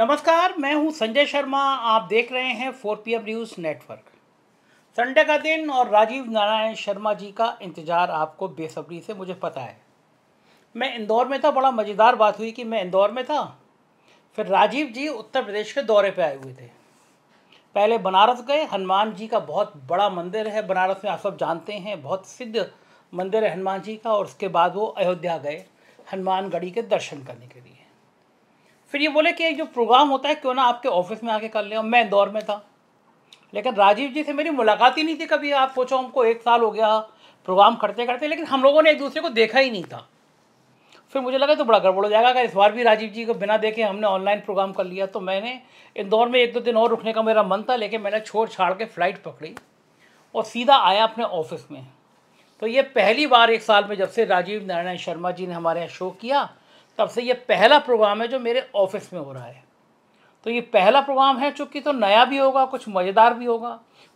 नमस्कार मैं हूं संजय शर्मा आप देख रहे हैं four P news network Sunday का दिन और राजीव नारायण शर्मा जी का इंतज़ार आपको बेसब्री से मुझे पता है मैं इंदौर में था बड़ा मज़ेदार बात हुई कि मैं इंदौर में था फिर राजीव जी उत्तर प्रदेश के दौरे पे आए हुए थे पहले बनारस गए हनुमान जी का बहुत बड़ा मंदिर है बनारस में आप सब जानते हैं बहुत सिद्ध मंदिर है हनुमान जी का और उसके बाद वो अयोध्या गए हनुमानगढ़ी के दर्शन करने के लिए फिर ये बोले कि जो प्रोग्राम होता है क्यों ना आपके ऑफिस में आके कर ले मैं इंदौर में था लेकिन राजीव जी से मेरी मुलाकात ही नहीं थी कभी आप सोचो हमको एक साल हो गया प्रोग्राम करते करते लेकिन हम लोगों ने एक दूसरे को देखा ही नहीं था फिर मुझे लगा तो बड़ा गड़बड़ हो जाएगा अगर इस बार भी राजीव जी को बिना देखे हमने ऑनलाइन प्रोग्राम कर लिया तो मैंने इंदौर में एक दो दिन और रुकने का मेरा मन था लेकिन मैंने छोड़ छाड़ के फ़्लाइट पकड़ी और सीधा आया अपने ऑफिस में तो ये पहली बार एक साल में जब से राजीव नारायण शर्मा जी ने हमारे यहाँ शो किया तब से ये पहला प्रोग्राम है जो मेरे ऑफिस में हो रहा है तो ये पहला प्रोग्राम है चूँकि तो नया भी होगा कुछ मज़ेदार भी होगा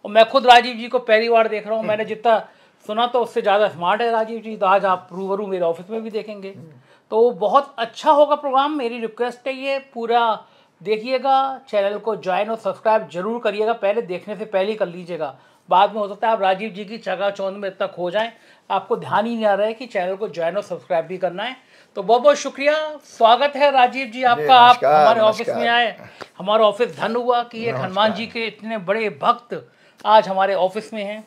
और मैं खुद राजीव जी को पहली बार देख रहा हूँ मैंने जितना सुना तो उससे ज़्यादा स्मार्ट है राजीव जी तो आज आप रूबरू मेरे ऑफिस में भी देखेंगे तो बहुत अच्छा होगा प्रोग्राम मेरी रिक्वेस्ट है ये पूरा देखिएगा चैनल को ज्वाइन और सब्सक्राइब जरूर करिएगा पहले देखने से पहले ही कर लीजिएगा बाद में हो सकता है आप राजीव जी की चगा चौंध में इतना खो जाएं आपको ध्यान ही नहीं आ रहा है कि चैनल को ज्वाइन और सब्सक्राइब भी करना है तो बहुत बहुत शुक्रिया स्वागत है राजीव जी आपका आप हमारे ऑफिस में आए हमारा ऑफिस धन हुआ कि एक हनुमान जी के इतने बड़े भक्त आज हमारे ऑफिस में हैं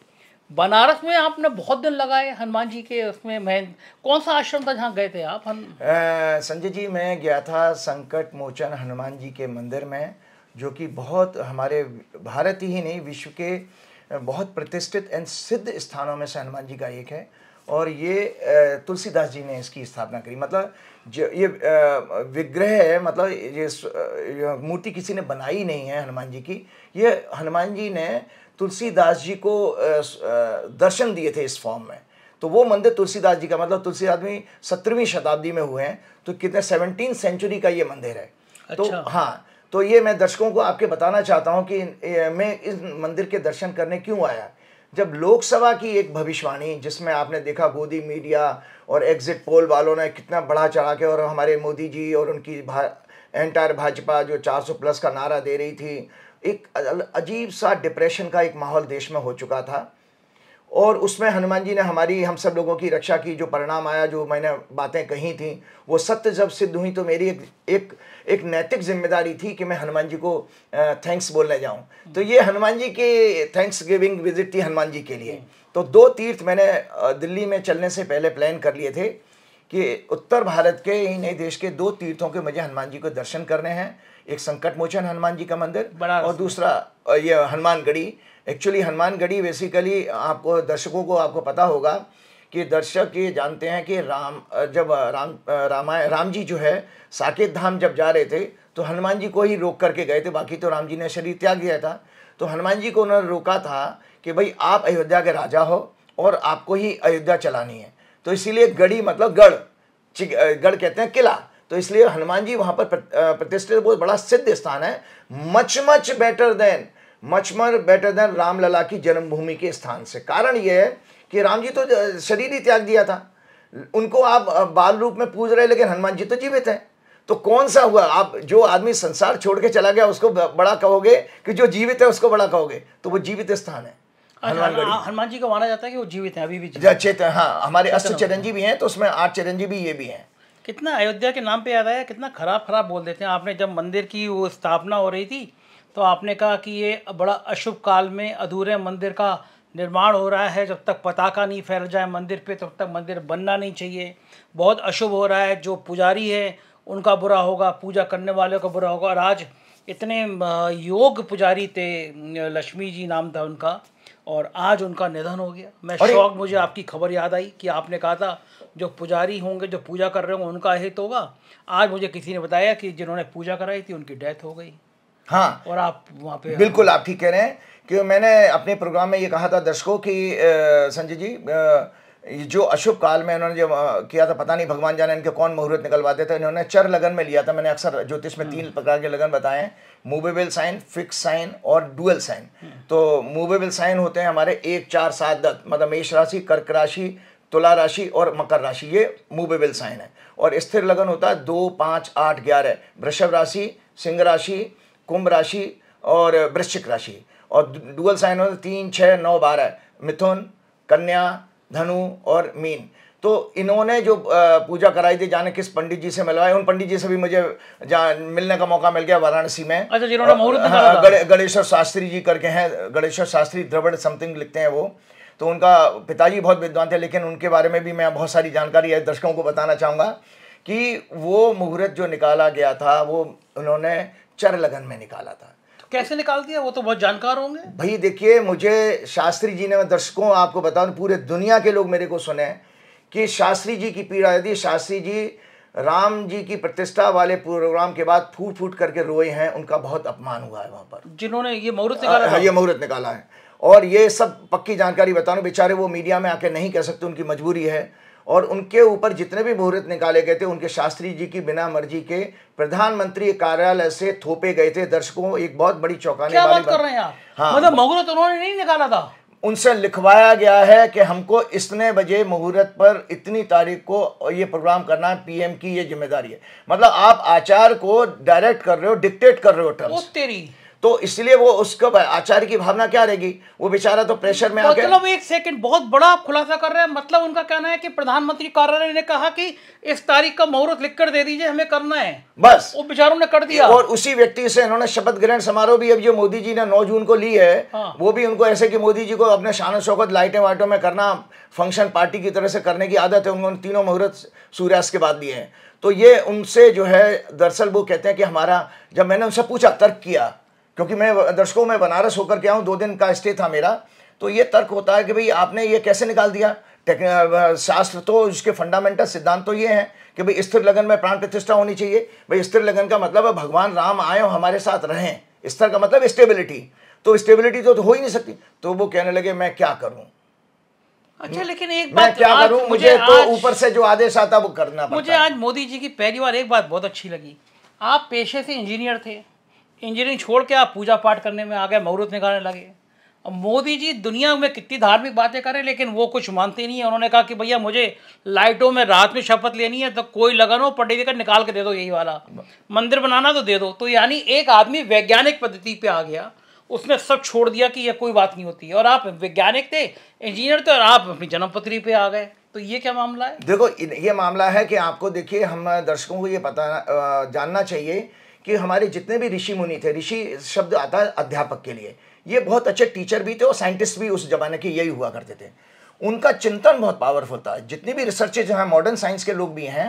बनारस में आपने बहुत दिन लगाए हनुमान जी के उसमें मैं कौन सा आश्रम था जहाँ गए थे आप हन... संजय जी मैं गया था संकट मोचन हनुमान जी के मंदिर में जो कि बहुत हमारे भारत ही नहीं विश्व के बहुत प्रतिष्ठित एंड सिद्ध स्थानों में से हनुमान जी का एक है और ये तुलसीदास जी ने इसकी स्थापना करी मतलब जो ये विग्रह है मतलब ये मूर्ति किसी ने बनाई नहीं है हनुमान जी की ये हनुमान जी ने तुलसीदास जी को दर्शन दिए थे इस फॉर्म में तो वो मंदिर तुलसीदास जी का मतलब तुलसीदास जी सत्रहवीं शताब्दी में हुए हैं तो कितने सेवनटीन सेंचुरी का ये मंदिर है तो अच्छा। तो हाँ तो ये मैं दर्शकों को आपके बताना चाहता हूँ कि मैं इस मंदिर के दर्शन करने क्यों आया जब लोकसभा की एक भविष्यवाणी जिसमें आपने देखा गोदी मीडिया और एग्जिट पोल वालों ने कितना बढ़ा चढ़ा के और हमारे मोदी जी और उनकी भा एंटायर भाजपा जो 400 प्लस का नारा दे रही थी एक अजीब सा डिप्रेशन का एक माहौल देश में हो चुका था और उसमें हनुमान जी ने हमारी हम सब लोगों की रक्षा की जो परिणाम आया जो मैंने बातें कही थी वो सत्य जब सिद्ध हुई तो मेरी एक, एक एक नैतिक जिम्मेदारी थी कि मैं हनुमान जी को थैंक्स बोलने जाऊं तो ये हनुमान जी की थैंक्स गिविंग विजिट थी हनुमान जी के लिए हम्म। तो दो तीर्थ मैंने दिल्ली में चलने से पहले प्लान कर लिए थे कि उत्तर भारत के ही नए देश के दो तीर्थों के मुझे हनुमान जी को दर्शन करने हैं एक संकट मोचन हनुमान जी का मंदिर और दूसरा ये हनुमानगढ़ी एक्चुअली हनुमानगढ़ी बेसिकली आपको दर्शकों को आपको पता होगा कि दर्शक ये जानते हैं कि राम जब राम रामाय राम जी जो है साकेत धाम जब जा रहे थे तो हनुमान जी को ही रोक करके गए थे बाकी तो राम जी ने शरीर त्याग दिया था तो हनुमान जी को उन्होंने रोका था कि भाई आप अयोध्या के राजा हो और आपको ही अयोध्या चलानी है तो इसीलिए गढ़ी मतलब गढ़ गढ़ कहते हैं किला तो इसलिए हनुमान जी वहाँ पर प्रतिष्ठित बहुत बड़ा सिद्ध स्थान है much much better than much much better than Ramlalla की जन्मभूमि के स्थान से कारण यह है कि राम जी तो शरीर ही त्याग दिया था उनको आप बाल रूप में पूज रहे लेकिन हनुमान जी तो जीवित हैं तो कौन सा हुआ आप जो आदमी संसार छोड़ के चला गया उसको बड़ा कहोगे कि जो जीवित है उसको बड़ा कहोगे तो वो जीवित स्थान है अच्छा, हनुमान जी को माना जाता है कि वो जीवित है अभी भी चेतन हाँ हमारे अष्ट चिरंजी भी हैं तो उसमें आठ चिरंजी भी ये भी हैं कितना अयोध्या के नाम पे याद आया कितना खराब खराब बोल देते हैं आपने जब मंदिर की वो स्थापना हो रही थी तो आपने कहा कि ये बड़ा अशुभ काल में अधूरे मंदिर का निर्माण हो रहा है जब तक पताका नहीं फैल जाए मंदिर पे तब तक मंदिर बनना नहीं चाहिए बहुत अशुभ हो रहा है जो पुजारी है उनका बुरा होगा पूजा करने वालों का बुरा होगा और आज इतने योग पुजारी थे लक्ष्मी जी नाम था उनका और आज उनका निधन हो गया मैं शौक मुझे आपकी खबर याद आई कि आपने कहा था जो पुजारी होंगे जो पूजा कर रहे होंगे उनका हित होगा आज मुझे किसी ने बताया कि जिन्होंने पूजा कराई थी उनकी डेथ हो गई हाँ और आप वहाँ पे बिल्कुल आप ठीक कह रहे हैं क्योंकि मैंने अपने प्रोग्राम में ये कहा था दर्शकों कि संजय जी जो अशुभ काल में इन्होंने जो किया था पता नहीं भगवान जाने इनके कौन मुहूर्त निकलवाते थे इन्होंने चर लगन में लिया था मैंने अक्सर ज्योतिष में तीन हम्म। प्रकार के लगन बताए हैं मूवेबल साइन फिक्स साइन और डुअल साइन हम्म। तो मूवेबल साइन होते हैं हमारे एक चार सात दस मतलब मेष राशि कर्क राशि तुला राशि और मकर राशि ये मूवेबल साइन है और स्थिर लगन होता है दो पाँच आठ ग्यारह वृषभ राशि सिंह राशि कुंभ राशि और वृश्चिक राशि और डुअल साइन होते तीन छः नौ बारह मिथुन कन्या धनु और मीन तो इन्होंने जो पूजा कराई थी जाने किस पंडित जी से मिलवाए उन पंडित जी से भी मुझे मिलने का मौका मिल गया वाराणसी में अच्छा हाँ, गणेश्वर शास्त्री जी करके हैं गणेश्वर शास्त्री द्रवड़ समथिंग लिखते हैं वो तो उनका पिताजी बहुत विद्वान थे लेकिन उनके बारे में भी मैं बहुत सारी जानकारी है दर्शकों को बताना चाहूँगा कि वो मुहूर्त जो निकाला गया था वो उन्होंने चर लगन में निकाला था कैसे निकाल दिया वो तो बहुत जानकार होंगे भाई देखिए मुझे शास्त्री जी ने मैं दर्शकों आपको बताऊं पूरे दुनिया के लोग मेरे को सुने कि शास्त्री जी की पीड़ा यदि शास्त्री जी राम जी की प्रतिष्ठा वाले प्रोग्राम के बाद फूट फूट करके रोए हैं उनका बहुत अपमान हुआ है वहाँ पर जिन्होंने ये मुहूर्त निकाला ये मुहूर्त निकाला है और ये सब पक्की जानकारी बता रहा बेचारे वो मीडिया में आके नहीं कह सकते उनकी मजबूरी है और उनके ऊपर जितने भी मुहूर्त निकाले गए थे उनके शास्त्री जी की बिना मर्जी के प्रधानमंत्री कार्यालय से थोपे गए थे दर्शकों एक बहुत बड़ी चौंकाने वाली बात कर रहे हैं आप हाँ मतलब मुहूर्त उन्होंने नहीं निकाला था उनसे लिखवाया गया है कि हमको इतने बजे मुहूर्त पर इतनी तारीख को ये प्रोग्राम करना है पीएम की ये जिम्मेदारी है मतलब आप आचार को डायरेक्ट कर रहे हो डिक्टेट कर रहे हो टर्म्स तेरी तो इसलिए वो उसको आचार्य की भावना क्या रहेगी वो बेचारा तो प्रेशर में आ मतलब एक सेकंड बहुत बड़ा खुलासा कर रहे हैं मतलब उनका कहना है कि प्रधानमंत्री कार्यालय ने कहा कि इस तारीख का मुहूर्त लिख कर दे दीजिए हमें करना है बस वो बेचारों ने कर दिया और उसी व्यक्ति से इन्होंने शपथ ग्रहण समारोह भी अब जो मोदी जी ने नौ जून को ली है हाँ। वो भी उनको ऐसे की मोदी जी को अपने शान शौकत लाइटें वाइटों में करना फंक्शन पार्टी की तरह से करने की आदत है उन्होंने तीनों मुहूर्त सूर्यास्त के बाद दिए हैं तो ये उनसे जो है दरअसल वो कहते हैं कि हमारा जब मैंने उनसे पूछा तर्क किया क्योंकि मैं दर्शकों में बनारस होकर के आऊँ दो दिन का स्टे था मेरा तो ये तर्क होता है कि भाई आपने ये कैसे निकाल दिया शास्त्र तो उसके फंडामेंटल सिद्धांत तो ये हैं कि भाई स्थिर लगन में प्राण प्रतिष्ठा होनी चाहिए भाई स्थिर लगन का मतलब है भगवान राम आए और हमारे साथ रहें स्थिर का मतलब स्टेबिलिटी तो स्टेबिलिटी तो, तो हो ही नहीं सकती तो वो कहने लगे मैं क्या करूं अच्छा लेकिन एक बात मैं क्या करूं मुझे, मुझे तो ऊपर से जो आदेश आता वो करना मुझे आज मोदी जी की पहली बार एक बात बहुत अच्छी लगी आप पेशे से इंजीनियर थे इंजीनियरिंग छोड़ के आप पूजा पाठ करने में आ गए मुहूर्त निकालने लगे अब मोदी जी दुनिया में कितनी धार्मिक बातें करें लेकिन वो कुछ मानते नहीं है उन्होंने कहा कि भैया मुझे लाइटों में रात में शपथ लेनी है तो कोई लगन हो का निकाल के दे दो यही वाला मंदिर बनाना तो दे दो तो यानी एक आदमी वैज्ञानिक पद्धति पे आ गया उसने सब छोड़ दिया कि यह कोई बात नहीं होती है और आप वैज्ञानिक थे इंजीनियर थे और आप अपनी जन्मपत्री पे आ गए तो ये क्या मामला है देखो ये मामला है कि आपको देखिए हम दर्शकों को ये पता जानना चाहिए कि हमारे जितने भी ऋषि मुनि थे ऋषि शब्द आता है अध्यापक के लिए ये बहुत अच्छे टीचर भी थे और साइंटिस्ट भी उस जमाने के यही हुआ करते थे उनका चिंतन बहुत पावरफुल था जितनी भी रिसर्चेज हैं मॉडर्न साइंस के लोग भी हैं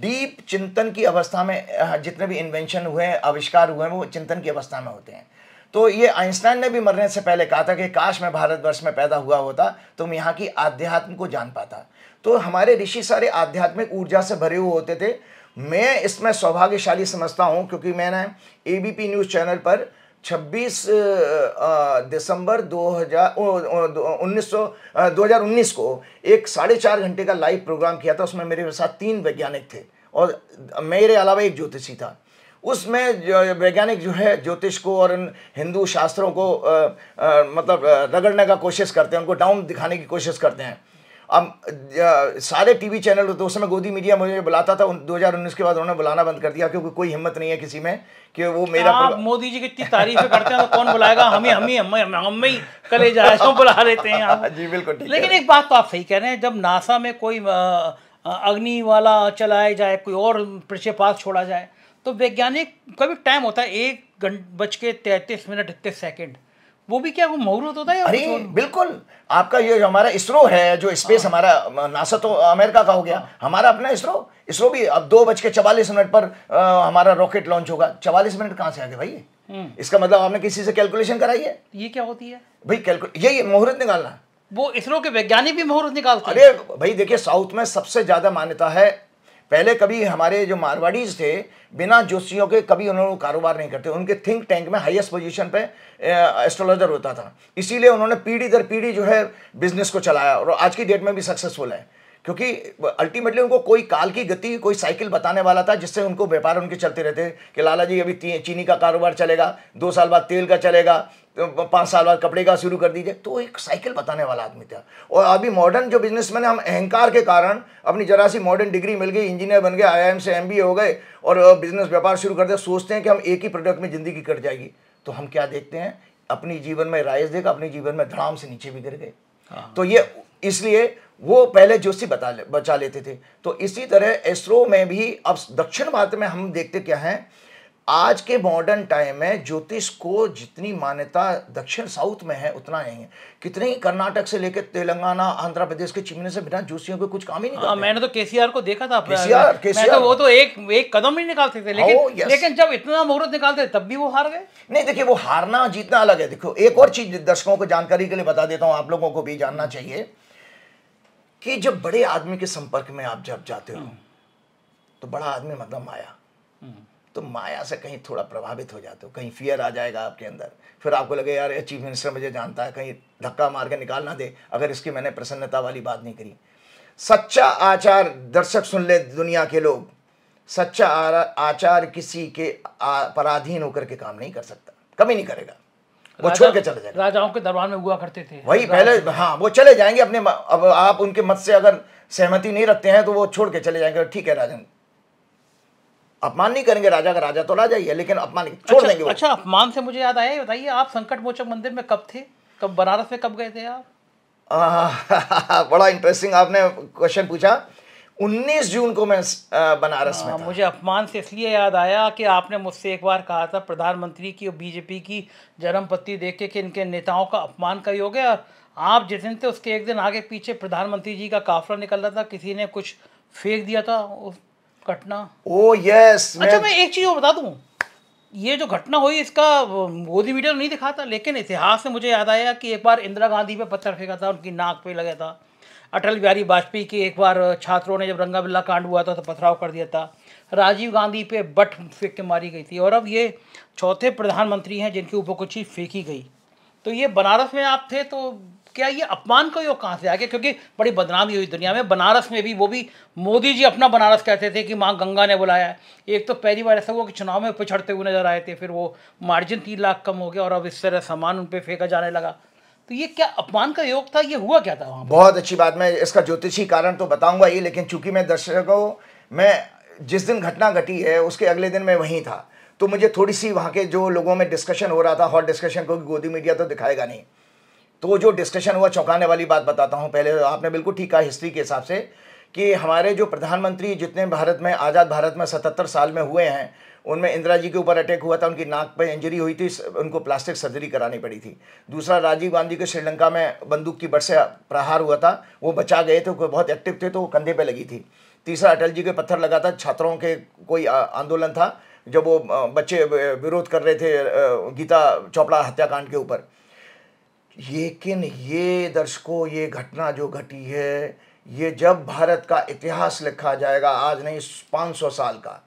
डीप चिंतन की अवस्था में जितने भी इन्वेंशन हुए हैं आविष्कार हुए हैं वो चिंतन की अवस्था में होते हैं तो ये आइंस्टाइन ने भी मरने से पहले कहा था कि काश मैं भारतवर्ष में पैदा हुआ होता तो मैं यहाँ की आध्यात्म को जान पाता तो हमारे ऋषि सारे आध्यात्मिक ऊर्जा से भरे हुए होते थे मैं इसमें सौभाग्यशाली समझता हूं क्योंकि मैंने पी न्यूज़ चैनल पर 26 दिसंबर 2000 2019 को एक साढ़े चार घंटे का लाइव प्रोग्राम किया था उसमें मेरे साथ तीन वैज्ञानिक थे और मेरे अलावा एक ज्योतिषी था उसमें वैज्ञानिक जो है ज्योतिष को और हिंदू शास्त्रों को आ, आ, मतलब रगड़ने का कोशिश करते हैं उनको डाउन दिखाने की कोशिश करते हैं अब सारे टीवी चैनल तो उस समय गोदी मीडिया मुझे बुलाता था हजार 2019 के बाद उन्होंने बुलाना बंद कर दिया क्योंकि कोई हिम्मत नहीं है किसी में कि वो मेरा आप मोदी जी की इतनी तारीफ करते हैं तो कौन बुलाएगा हमें हम हमें हम ही कले जाए तो बुला लेते हैं आप जी बिल्कुल ठीक लेकिन एक बात तो आप सही कह रहे हैं जब नासा में कोई अग्नि वाला चलाया जाए कोई और प्रक्षेपात छोड़ा जाए तो वैज्ञानिक का भी टाइम होता है एक घंटे बज के तैतीस मिनट इकतीस सेकेंड वो भी क्या वो महरूत होता है अरे बिल्कुल आपका ये हमारा इसरो है जो स्पेस हाँ। हमारा नासा तो अमेरिका का हो गया हाँ। हमारा अपना इसरो इसरो भी अब दो बज के चवालीस मिनट पर आ, हमारा रॉकेट लॉन्च होगा चवालीस मिनट कहाँ से आ गए भाई हम्म। इसका मतलब आपने किसी से कैलकुलेशन कराई है ये क्या होती है भाई कैलकुल ये, ये मुहूर्त निकालना वो इसरो के वैज्ञानिक भी मुहूर्त निकालते अरे भाई देखिए साउथ में सबसे ज्यादा मान्यता है पहले कभी हमारे जो मारवाड़ीज थे बिना जोशियों के कभी उन्होंने कारोबार नहीं करते उनके थिंक टैंक में हाईएस्ट पोजीशन पे एस्ट्रोलॉजर होता था इसीलिए उन्होंने पीढ़ी दर पीढ़ी जो है बिजनेस को चलाया और आज की डेट में भी सक्सेसफुल है क्योंकि अल्टीमेटली उनको कोई काल की गति कोई साइकिल बताने वाला था जिससे उनको व्यापार उनके चलते रहते कि लाला जी अभी चीनी का कारोबार चलेगा दो साल बाद तेल का चलेगा तो पाँच साल बाद कपड़े का शुरू कर दीजिए तो एक साइकिल बताने वाला आदमी था और अभी मॉडर्न जो बिजनेसमैन है हम अहंकार के कारण अपनी जरा सी मॉडर्न डिग्री मिल गई इंजीनियर बन गए आई से एम हो गए और बिजनेस व्यापार शुरू कर दिया सोचते हैं कि हम एक ही प्रोडक्ट में ज़िंदगी कट जाएगी तो हम क्या देखते हैं अपनी जीवन में राइज देखा अपने जीवन में धड़ाम से नीचे भी गिर गए हाँ। तो ये इसलिए वो पहले जोशी बता ले बचा लेते थे तो इसी तरह इसरो में भी अब दक्षिण भारत में हम देखते क्या हैं आज के मॉडर्न टाइम में ज्योतिष को जितनी मान्यता दक्षिण साउथ में है उतना नहीं है कितने ही कर्नाटक से लेकर तेलंगाना आंध्र प्रदेश के चिमने से बिना जोशियों को कुछ काम ही नहीं हाँ, करते मैंने तो केसीआर को देखा था केसीआर तो केसीआर तो वो तो एक एक कदम ही निकाल सकते लेकिन oh, लेकिन जब इतना मुहूर्त निकालते तब भी वो हार गए नहीं देखिये वो हारना जीतना अलग है देखो एक और चीज दर्शकों को जानकारी के लिए बता देता हूँ आप लोगों को भी जानना चाहिए कि जब बड़े आदमी के संपर्क में आप जब जाते हो हाँ। तो बड़ा आदमी मतलब माया तो माया से कहीं थोड़ा प्रभावित हो जाते हो कहीं फियर आ जाएगा आपके अंदर फिर आपको लगे यार ये चीफ मिनिस्टर मुझे जानता है कहीं धक्का मार के निकाल ना दे अगर इसकी मैंने प्रसन्नता वाली बात नहीं करी सच्चा आचार दर्शक सुन ले दुनिया के लोग सच्चा आचार किसी के पराधीन होकर के काम नहीं कर सकता कभी नहीं करेगा वो छोड़ के चले जाएंगे राजाओं के दरबार में हुआ करते थे वही पहले हाँ वो चले जाएंगे अपने अब आप उनके मत से अगर सहमति नहीं रखते हैं तो वो छोड़ के चले जाएंगे ठीक है राजन अपमान नहीं करेंगे राजा का राजा तो राजा ही है लेकिन अपमान छोड़ अच्छा, देंगे अच्छा अपमान से मुझे याद आया बताइए आप संकट मोचक मंदिर में कब थे कब बनारस में कब गए थे आप बड़ा इंटरेस्टिंग आपने क्वेश्चन पूछा 19 जून को मैं बनारस में हाँ, था। मुझे अपमान से इसलिए याद आया कि आपने मुझसे एक बार कहा था प्रधानमंत्री की और बीजेपी की जन्म पत्ती देख के कि इनके नेताओं का अपमान कई हो गया आप जिस दिन थे उसके एक दिन आगे पीछे प्रधानमंत्री जी का काफला निकल रहा था किसी ने कुछ फेंक दिया था उस घटना ओ oh, यस अच्छा मैं एक चीज़ और बता दू ये जो घटना हुई इसका मोदी मीडिया नहीं दिखाता लेकिन इतिहास में मुझे याद आया कि एक बार इंदिरा गांधी पे पत्थर फेंका था उनकी नाक पे लगा था अटल बिहारी वाजपेयी के एक बार छात्रों ने जब रंगा बिल्ला कांड हुआ था तो पथराव कर दिया था राजीव गांधी पे बट फेंक के मारी गई थी और अब ये चौथे प्रधानमंत्री हैं जिनके ऊपर कुछ फेंकी गई तो ये बनारस में आप थे तो क्या ये अपमान का योग कहाँ से आ गया क्योंकि बड़ी बदनामी हुई दुनिया में बनारस में भी वो भी मोदी जी अपना बनारस कहते थे कि माँ गंगा ने बुलाया एक तो पहली बार ऐसा हुआ कि चुनाव में पिछड़ते हुए नजर आए थे फिर वो मार्जिन तीन लाख कम हो गया और अब इस तरह सामान उन पर फेंका जाने लगा तो ये क्या अपमान का योग था ये हुआ क्या था वहाँ बहुत अच्छी बात मैं इसका ज्योतिषी कारण तो बताऊँगा ही लेकिन चूंकि मैं दर्शकों मैं जिस दिन घटना घटी है उसके अगले दिन मैं वहीं था तो मुझे थोड़ी सी वहाँ के जो लोगों में डिस्कशन हो रहा था हॉट डिस्कशन क्योंकि गोदी मीडिया तो दिखाएगा नहीं तो जो डिस्कशन हुआ चौंकाने वाली बात बताता हूँ पहले आपने बिल्कुल ठीक कहा हिस्ट्री के हिसाब से कि हमारे जो प्रधानमंत्री जितने भारत में आज़ाद भारत में सतहत्तर साल में हुए हैं उनमें इंदिरा जी के ऊपर अटैक हुआ था उनकी नाक पर इंजरी हुई थी उनको प्लास्टिक सर्जरी करानी पड़ी थी दूसरा राजीव गांधी के श्रीलंका में बंदूक की बरसे से प्रहार हुआ था वो बचा गए थे बहुत एक्टिव थे तो वो कंधे पर लगी थी तीसरा अटल जी के पत्थर लगा था छात्रों के कोई आंदोलन था जब वो बच्चे विरोध कर रहे थे गीता चोपड़ा हत्याकांड के ऊपर लेकिन ये दर्शकों ये घटना जो घटी है ये जब भारत का इतिहास लिखा जाएगा आज नहीं पाँच सौ साल का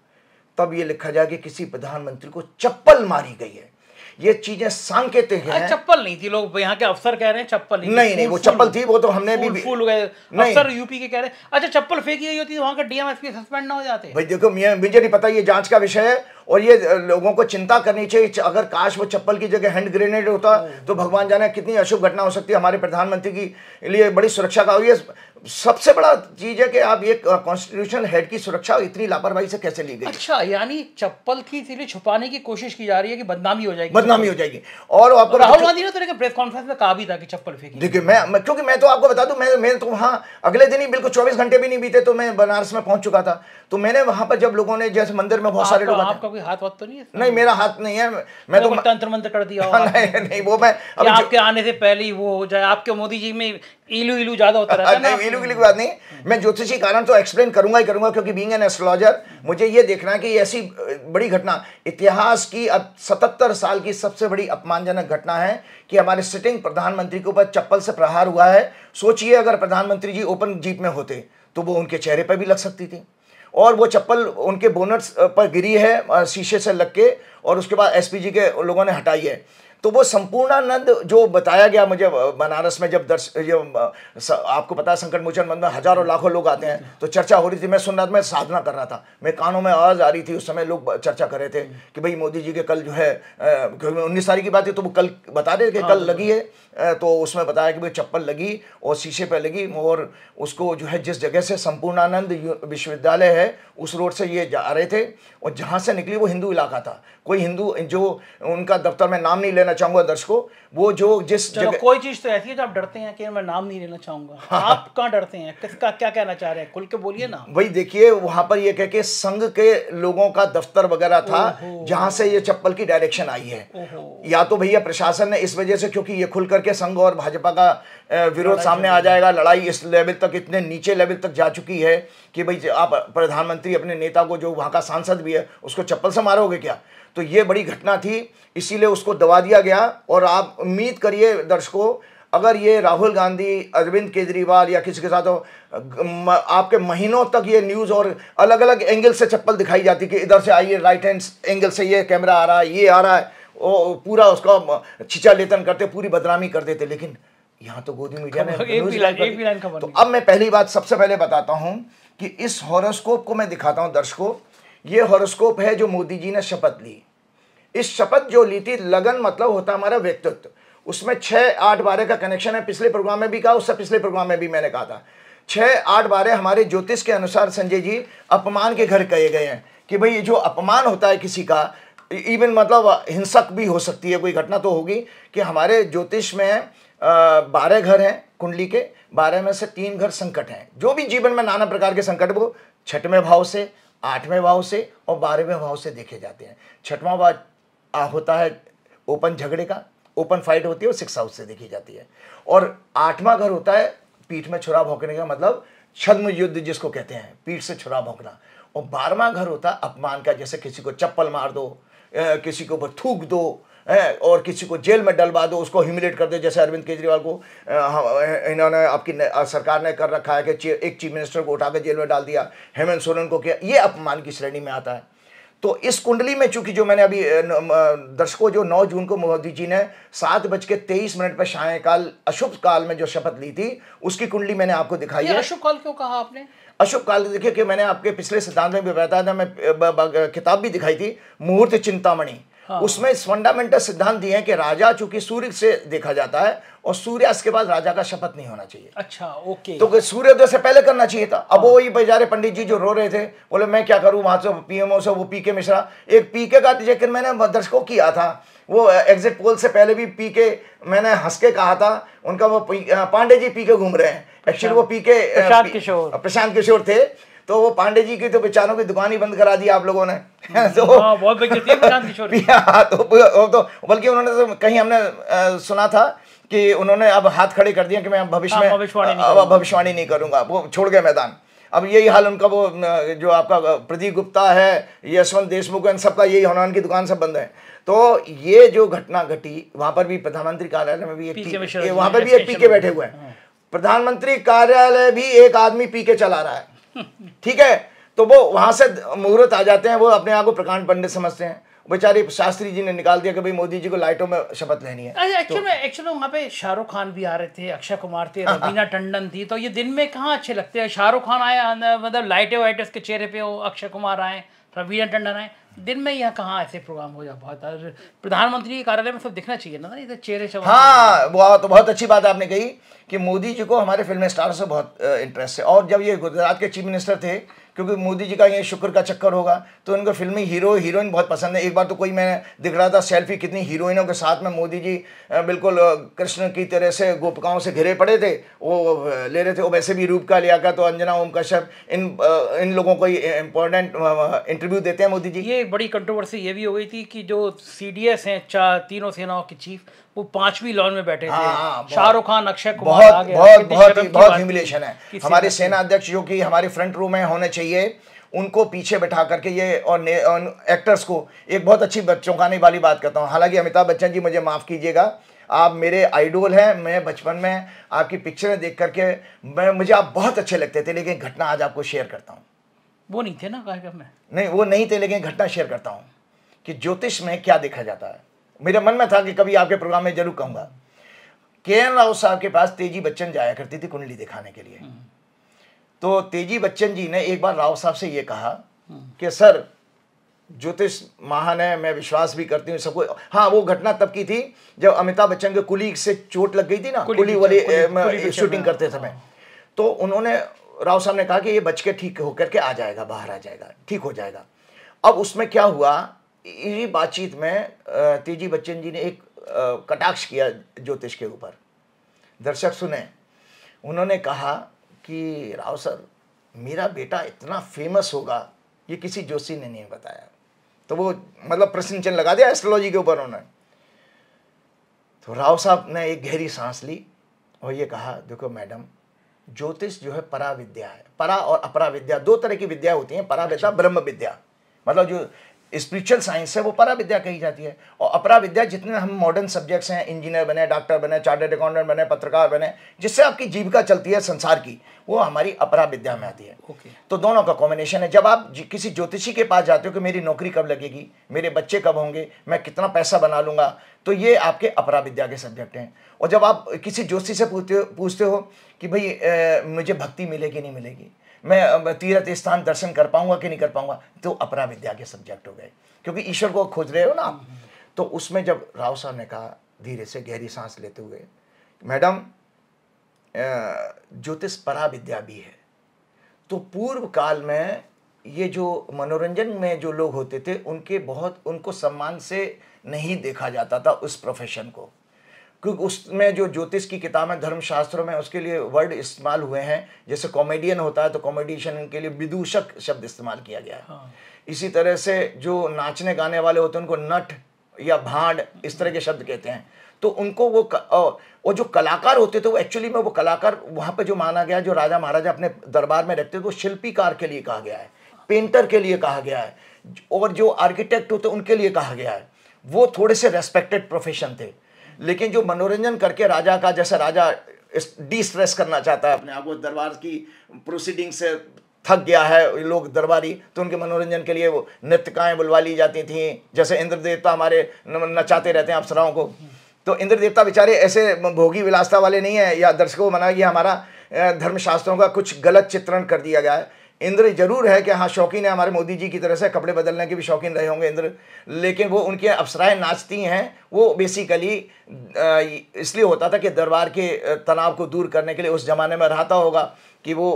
तब ये लिखा जाएगा कि किसी प्रधानमंत्री को चप्पल मारी गई है ये चीजें सांकेतिक है चप्पल नहीं थी लोग यहाँ के अफसर कह रहे हैं चप्पल नहीं नहीं, नहीं वो चप्पल थी वो तो हमने भी फूल गए अफसर यूपी के कह रहे हैं अच्छा चप्पल फेंकी गई होती तो वहाँ का डीएमएसपी सस्पेंड ना हो जाते भाई देखो मुझे नहीं पता ये जांच का विषय है और ये लोगों को चिंता करनी चाहिए अगर काश वो चप्पल की जगह हैंड ग्रेनेड होता तो भगवान जाने कितनी अशुभ घटना हो सकती है हमारे प्रधानमंत्री की लिए बड़ी सुरक्षा का हुई है सबसे बड़ा चीज है कि आप ये कॉन्स्टिट्यूशन हेड की सुरक्षा इतनी लापरवाही से कैसे ली गई अच्छा यानी चप्पल की इसलिए छुपाने की कोशिश की जा रही है कि बदनामी हो जाएगी बदनामी हो जाएगी और आपको राहुल गांधी ने तो प्रेस कॉन्फ्रेंस में कहा भी था कि चप्पल फेंकी देखिए मैं क्योंकि मैं तो आपको बता दू मैं मैं तो वहां अगले दिन ही बिल्कुल चौबीस घंटे भी नहीं बीते तो मैं बनारस में पहुंच चुका था तो मैंने वहां पर जब लोगों ने जैसे मंदिर में बहुत सारे लोग आपका कोई हाथ वाथ तो नहीं है नहीं मेरा हाथ नहीं है मैं तो तंत्र मंत्र कर दिया नहीं नहीं वो मैं आपके आने से पहले ही वो हो जाए आपके मोदी जी में इलू इलू ज्यादा होता रहता है नहीं इलू की बात नहीं मैं ज्योतिषी कारण तो एक्सप्लेन करूंगा ही करूंगा क्योंकि बीइंग एन एस्ट्रोलॉजर मुझे ये देखना है कि ऐसी बड़ी घटना इतिहास की अब सतहत्तर साल की सबसे बड़ी अपमानजनक घटना है कि हमारे सिटिंग प्रधानमंत्री के ऊपर चप्पल से प्रहार हुआ है सोचिए अगर प्रधानमंत्री जी ओपन जीप में होते तो वो उनके चेहरे पर भी लग सकती थी और वो चप्पल उनके बोनट पर गिरी है शीशे से लग के और उसके बाद एसपीजी के लोगों ने हटाई है तो वो संपूर्णानंद जो बताया गया मुझे बनारस में जब दर्श ये आपको पता है संकट मोचन मंदिर में हजारों लाखों लोग आते हैं तो चर्चा हो रही थी मैं सुन रहा था मैं साधना कर रहा था मेरे कानों में आवाज़ आ रही थी उस समय लोग चर्चा कर रहे थे कि भाई मोदी जी के कल जो है उन्नीस तारीख की बात है तो वो कल बता रहे कि हाँ, कल तो लगी है तो उसमें बताया कि भाई चप्पल लगी और शीशे पर लगी और उसको जो है जिस जगह से संपूर्णानंद विश्वविद्यालय है उस रोड से ये जा रहे थे और जहाँ से निकली वो हिंदू इलाका था कोई हिंदू जो उनका दफ्तर में नाम नहीं लेना लेना चाहूंगा दर्शकों वो जो जिस जगह कोई चीज तो ऐसी है जो आप डरते हैं कि मैं नाम नहीं लेना चाहूंगा हाँ, हाँ। आप कहाँ डरते हैं किसका क्या कहना चाह रहे हैं खुल के बोलिए ना वही देखिए वहां पर ये कह के संघ के लोगों का दफ्तर वगैरह था जहां से ये चप्पल की डायरेक्शन आई है या तो भैया प्रशासन ने इस वजह से क्योंकि ये खुल करके संघ और भाजपा का विरोध सामने आ जाएगा लड़ाई इस लेवल तक इतने नीचे लेवल तक जा चुकी है कि भाई आप प्रधानमंत्री अपने नेता को जो वहाँ का सांसद भी है उसको चप्पल से मारोगे क्या तो ये बड़ी घटना थी इसीलिए उसको दबा दिया गया और आप उम्मीद करिए दर्शकों अगर ये राहुल गांधी अरविंद केजरीवाल या किसी के साथ हो आपके महीनों तक ये न्यूज़ और अलग अलग एंगल से चप्पल दिखाई जाती कि इधर से आइए राइट हैंड एंगल से ये कैमरा आ रहा है ये आ रहा है वो पूरा उसका छिचा लेतन करते पूरी बदनामी कर देते लेकिन यहाँ तो गोदी मीडिया ने तो अब मैं पहली बात सबसे पहले बताता हूँ कि इस हॉरोस्कोप को मैं दिखाता हूँ दर्शकों ये हॉरोस्कोप है जो मोदी जी ने शपथ ली इस शपथ जो ली थी लगन मतलब होता हमारा व्यक्तित्व उसमें छः आठ बारह का कनेक्शन है पिछले प्रोग्राम में भी कहा उससे पिछले प्रोग्राम में भी मैंने कहा था छः आठ बारह हमारे ज्योतिष के अनुसार संजय जी अपमान के घर कहे गए हैं कि भाई ये जो अपमान होता है किसी का इवन मतलब हिंसक भी हो सकती है कोई घटना तो होगी कि हमारे ज्योतिष में बारह घर हैं कुंडली के बारह में से तीन घर संकट हैं जो भी जीवन में नाना प्रकार के संकट वो छठवें भाव से आठवें भाव से और बारहवें भाव से देखे जाते हैं छठवां भाव होता है ओपन झगड़े का ओपन फाइट होती है और सिक्स हाउस से देखी जाती है और आठवां घर होता है पीठ में छुरा भोंकने का मतलब छद्म युद्ध जिसको कहते हैं पीठ से छुरा भोंकना और बारहवा घर होता है अपमान का जैसे किसी को चप्पल मार दो किसी के ऊपर थूक दो है और किसी को जेल में डलवा दो उसको ह्यूमिलेट कर दो जैसे अरविंद केजरीवाल को इन्होंने आपकी सरकार ने कर रखा है कि एक चीफ मिनिस्टर को उठा के जेल में डाल दिया हेमंत सोरेन को किया ये अपमान की श्रेणी में आता है तो इस कुंडली में चूंकि जो मैंने अभी दर्शकों जो 9 जून को मोदी जी ने सात बज के तेईस मिनट पर सायकाल अशुभ काल में जो शपथ ली थी उसकी कुंडली मैंने आपको दिखाई है अशुभ काल क्यों कहा आपने अशुभ काल देखिए कि मैंने आपके पिछले सिद्धांत में भी बताया था मैं किताब भी दिखाई थी मुहूर्त चिंतामणि हाँ। उसमें फंडामेंटल सिद्धांत दिए हैं कि राजा चूंकि सूर्य से देखा जाता है और सूर्यास्त के बाद राजा का शपथ नहीं होना चाहिए अच्छा ओके तो सूर्योदय से पहले करना चाहिए था अब हाँ। वो ही बेचारे पंडित जी जो रो रहे थे बोले मैं क्या करूं वहां से पीएमओ से वो पीके मिश्रा एक पीके का जिक्र मैंने दर्शकों किया था वो एग्जिट पोल से पहले भी पी के मैंने हंस के कहा था उनका वो पांडे जी पी के घूम रहे हैं एक्चुअली अच्छा। वो पीके प्रशांत किशोर प्रशांत किशोर थे तो वो पांडे जी की तो बेचारों की दुकान ही बंद करा दी आप लोगों ने हम्म, तो हाँ, बहुत हाँ, तो, तो बल्कि उन्होंने तो कहीं हमने आ, सुना था कि उन्होंने अब हाथ खड़े कर दिया कि मैं भविष्य हाँ, में भविष्यवाणी नहीं करूंगा वो छोड़ गए मैदान अब यही हाल उनका वो जो आपका प्रदीप गुप्ता है यशवंत देशमुख इन सबका यही हनुमान की दुकान सब बंद है तो ये जो घटना घटी वहां पर भी प्रधानमंत्री कार्यालय में भी एक वहां पर भी एक पीके बैठे हुए हैं प्रधानमंत्री कार्यालय भी एक आदमी पीके चला रहा है ठीक है तो वो वहां से मुहूर्त आ जाते हैं वो अपने आप को प्रकांड पंडित समझते हैं बेचारे शास्त्री जी ने निकाल दिया कि भाई मोदी जी को लाइटों में शपथ लेनी है एक्चुअल एक्चुअल में वहाँ पे शाहरुख खान भी आ रहे थे अक्षय कुमार थे रवीना टंडन थी तो ये दिन में कहाँ अच्छे लगते हैं शाहरुख खान आया मतलब लाइटें वाइटें उसके चेहरे पे हो अक्षय कुमार आए वीर टंडन आए दिन में यहाँ कहाँ ऐसे प्रोग्राम हो जाए बहुत प्रधानमंत्री के कार्यालय में सब दिखना चाहिए ना इधर चेहरे से हाँ तो बहुत अच्छी बात आपने कही कि मोदी जी को हमारे फिल्म स्टार से बहुत इंटरेस्ट है और जब ये गुजरात के चीफ मिनिस्टर थे क्योंकि मोदी जी का ये शुक्र का चक्कर होगा तो इनको फिल्मी हीरो हीरोइन बहुत पसंद है एक बार तो कोई मैं दिख रहा था सेल्फी कितनी हीरोइनों के साथ में मोदी जी बिल्कुल कृष्ण की तरह से गोपकाओं से घिरे पड़े थे वो ले रहे थे वो वैसे भी रूप का लिया का तो अंजना ओम कश्यप इन इन लोगों को इम्पोर्टेंट इंटरव्यू देते हैं मोदी जी ये बड़ी कंट्रोवर्सी ये भी हो गई थी कि जो सी डी एस हैं चार तीनों सेनाओं के चीफ वो पांचवी लॉन में बैठे थे हाँ, हाँ, शाहरुख खान अक्षय कुमार बहुत आ बहुत बहुत ही बहुत ह्यूमिलेशन है हमारे सेना अध्यक्ष जो कि हमारे फ्रंट रूम में होने चाहिए उनको पीछे बैठा करके ये और, एक्टर्स को एक बहुत अच्छी चौंकाने वाली बात करता हूँ हालांकि अमिताभ बच्चन जी मुझे माफ़ कीजिएगा आप मेरे आइडोल हैं मैं बचपन में आपकी पिक्चरें देख करके मैं मुझे आप बहुत अच्छे लगते थे लेकिन घटना आज आपको शेयर करता हूँ वो नहीं थे ना कार्यक्रम में नहीं वो नहीं थे लेकिन घटना शेयर करता हूँ कि ज्योतिष में क्या देखा जाता है मेरे मन में था कि कभी आपके प्रोग्राम में जरूर कहूंगा के एन राव साहब के पास तेजी बच्चन जाया करती थी कुंडली दिखाने के लिए हम्म। तो तेजी बच्चन जी ने एक बार राव साहब से ये कहा हम्म। कि सर ज्योतिष महान है मैं विश्वास भी करती हूँ सबको हाँ वो घटना तब की थी जब अमिताभ बच्चन के कुली से चोट लग गई थी ना कुली, कुली वाली शूटिंग हाँ, करते हाँ। समय तो उन्होंने राव साहब ने कहा कि ये बच के ठीक होकर के आ जाएगा बाहर आ जाएगा ठीक हो जाएगा अब उसमें क्या हुआ इसी बातचीत में तेजी बच्चन जी ने एक कटाक्ष किया ज्योतिष के ऊपर दर्शक सुने उन्होंने कहा कि राव सर मेरा बेटा इतना फेमस होगा ये किसी जोशी ने नहीं बताया तो वो मतलब प्रश्न चिन्ह लगा दिया एस्ट्रोलॉजी के ऊपर उन्होंने तो राव साहब ने एक गहरी सांस ली और ये कहा देखो मैडम ज्योतिष जो है परा विद्या है परा और अपरा विद्या दो तरह की विद्या होती है परा विद्या अच्छा। ब्रह्म विद्या मतलब जो स्पिरिचुअल साइंस है वो परा विद्या कही जाती है और अपरा विद्या जितने हम मॉडर्न सब्जेक्ट्स हैं इंजीनियर बने डॉक्टर बने चार्टर्ड अकाउंटेंट बने पत्रकार बने जिससे आपकी जीविका चलती है संसार की वो हमारी अपरा विद्या में आती है okay. तो दोनों का कॉम्बिनेशन है जब आप किसी ज्योतिषी के पास जाते हो कि मेरी नौकरी कब लगेगी मेरे बच्चे कब होंगे मैं कितना पैसा बना लूँगा तो ये आपके अपरा विद्या के सब्जेक्ट हैं और जब आप किसी ज्योतिषी से पूछते हो पूछते हो कि भाई मुझे भक्ति मिलेगी नहीं मिलेगी मैं तीर्थ स्थान दर्शन कर पाऊंगा कि नहीं कर पाऊंगा तो अपरा विद्या के सब्जेक्ट हो गए क्योंकि ईश्वर को खोज रहे हो ना तो उसमें जब राव साहब ने कहा धीरे से गहरी सांस लेते हुए मैडम ज्योतिष परा विद्या भी है तो पूर्व काल में ये जो मनोरंजन में जो लोग होते थे उनके बहुत उनको सम्मान से नहीं देखा जाता था उस प्रोफेशन को क्योंकि उसमें जो ज्योतिष की किताब है धर्मशास्त्रों में उसके लिए वर्ड इस्तेमाल हुए हैं जैसे कॉमेडियन होता है तो कॉमेडिशन के लिए विदूषक शब्द इस्तेमाल किया गया है हाँ। इसी तरह से जो नाचने गाने वाले होते हैं उनको नट या भांड इस तरह के हम्म। शब्द कहते हैं तो उनको वो वो जो कलाकार होते थे वो एक्चुअली में वो कलाकार वहाँ पर जो माना गया जो राजा महाराजा अपने दरबार में रखते थे वो शिल्पीकार के लिए कहा गया है पेंटर के लिए कहा गया है और जो आर्किटेक्ट होते उनके लिए कहा गया है वो थोड़े से रेस्पेक्टेड प्रोफेशन थे लेकिन जो मनोरंजन करके राजा का जैसे राजा डी स्ट्रेस करना चाहता है अपने आप वो दरबार की प्रोसीडिंग से थक गया है लोग दरबारी तो उनके मनोरंजन के लिए वो नृत्यकाएँ बुलवा ली जाती थी जैसे इंद्र देवता हमारे नचाते रहते हैं अपसराओं को तो इंद्र देवता बेचारे ऐसे भोगी विलासता वाले नहीं है या दर्शकों को मना कि हमारा धर्मशास्त्रों का कुछ गलत चित्रण कर दिया गया है इंद्र जरूर है कि हाँ शौकीन है हमारे मोदी जी की तरह से कपड़े बदलने के भी शौकीन रहे होंगे इंद्र लेकिन वो उनके अप्सराएं नाचती हैं वो बेसिकली इसलिए होता था कि दरबार के तनाव को दूर करने के लिए उस जमाने में रहता होगा कि वो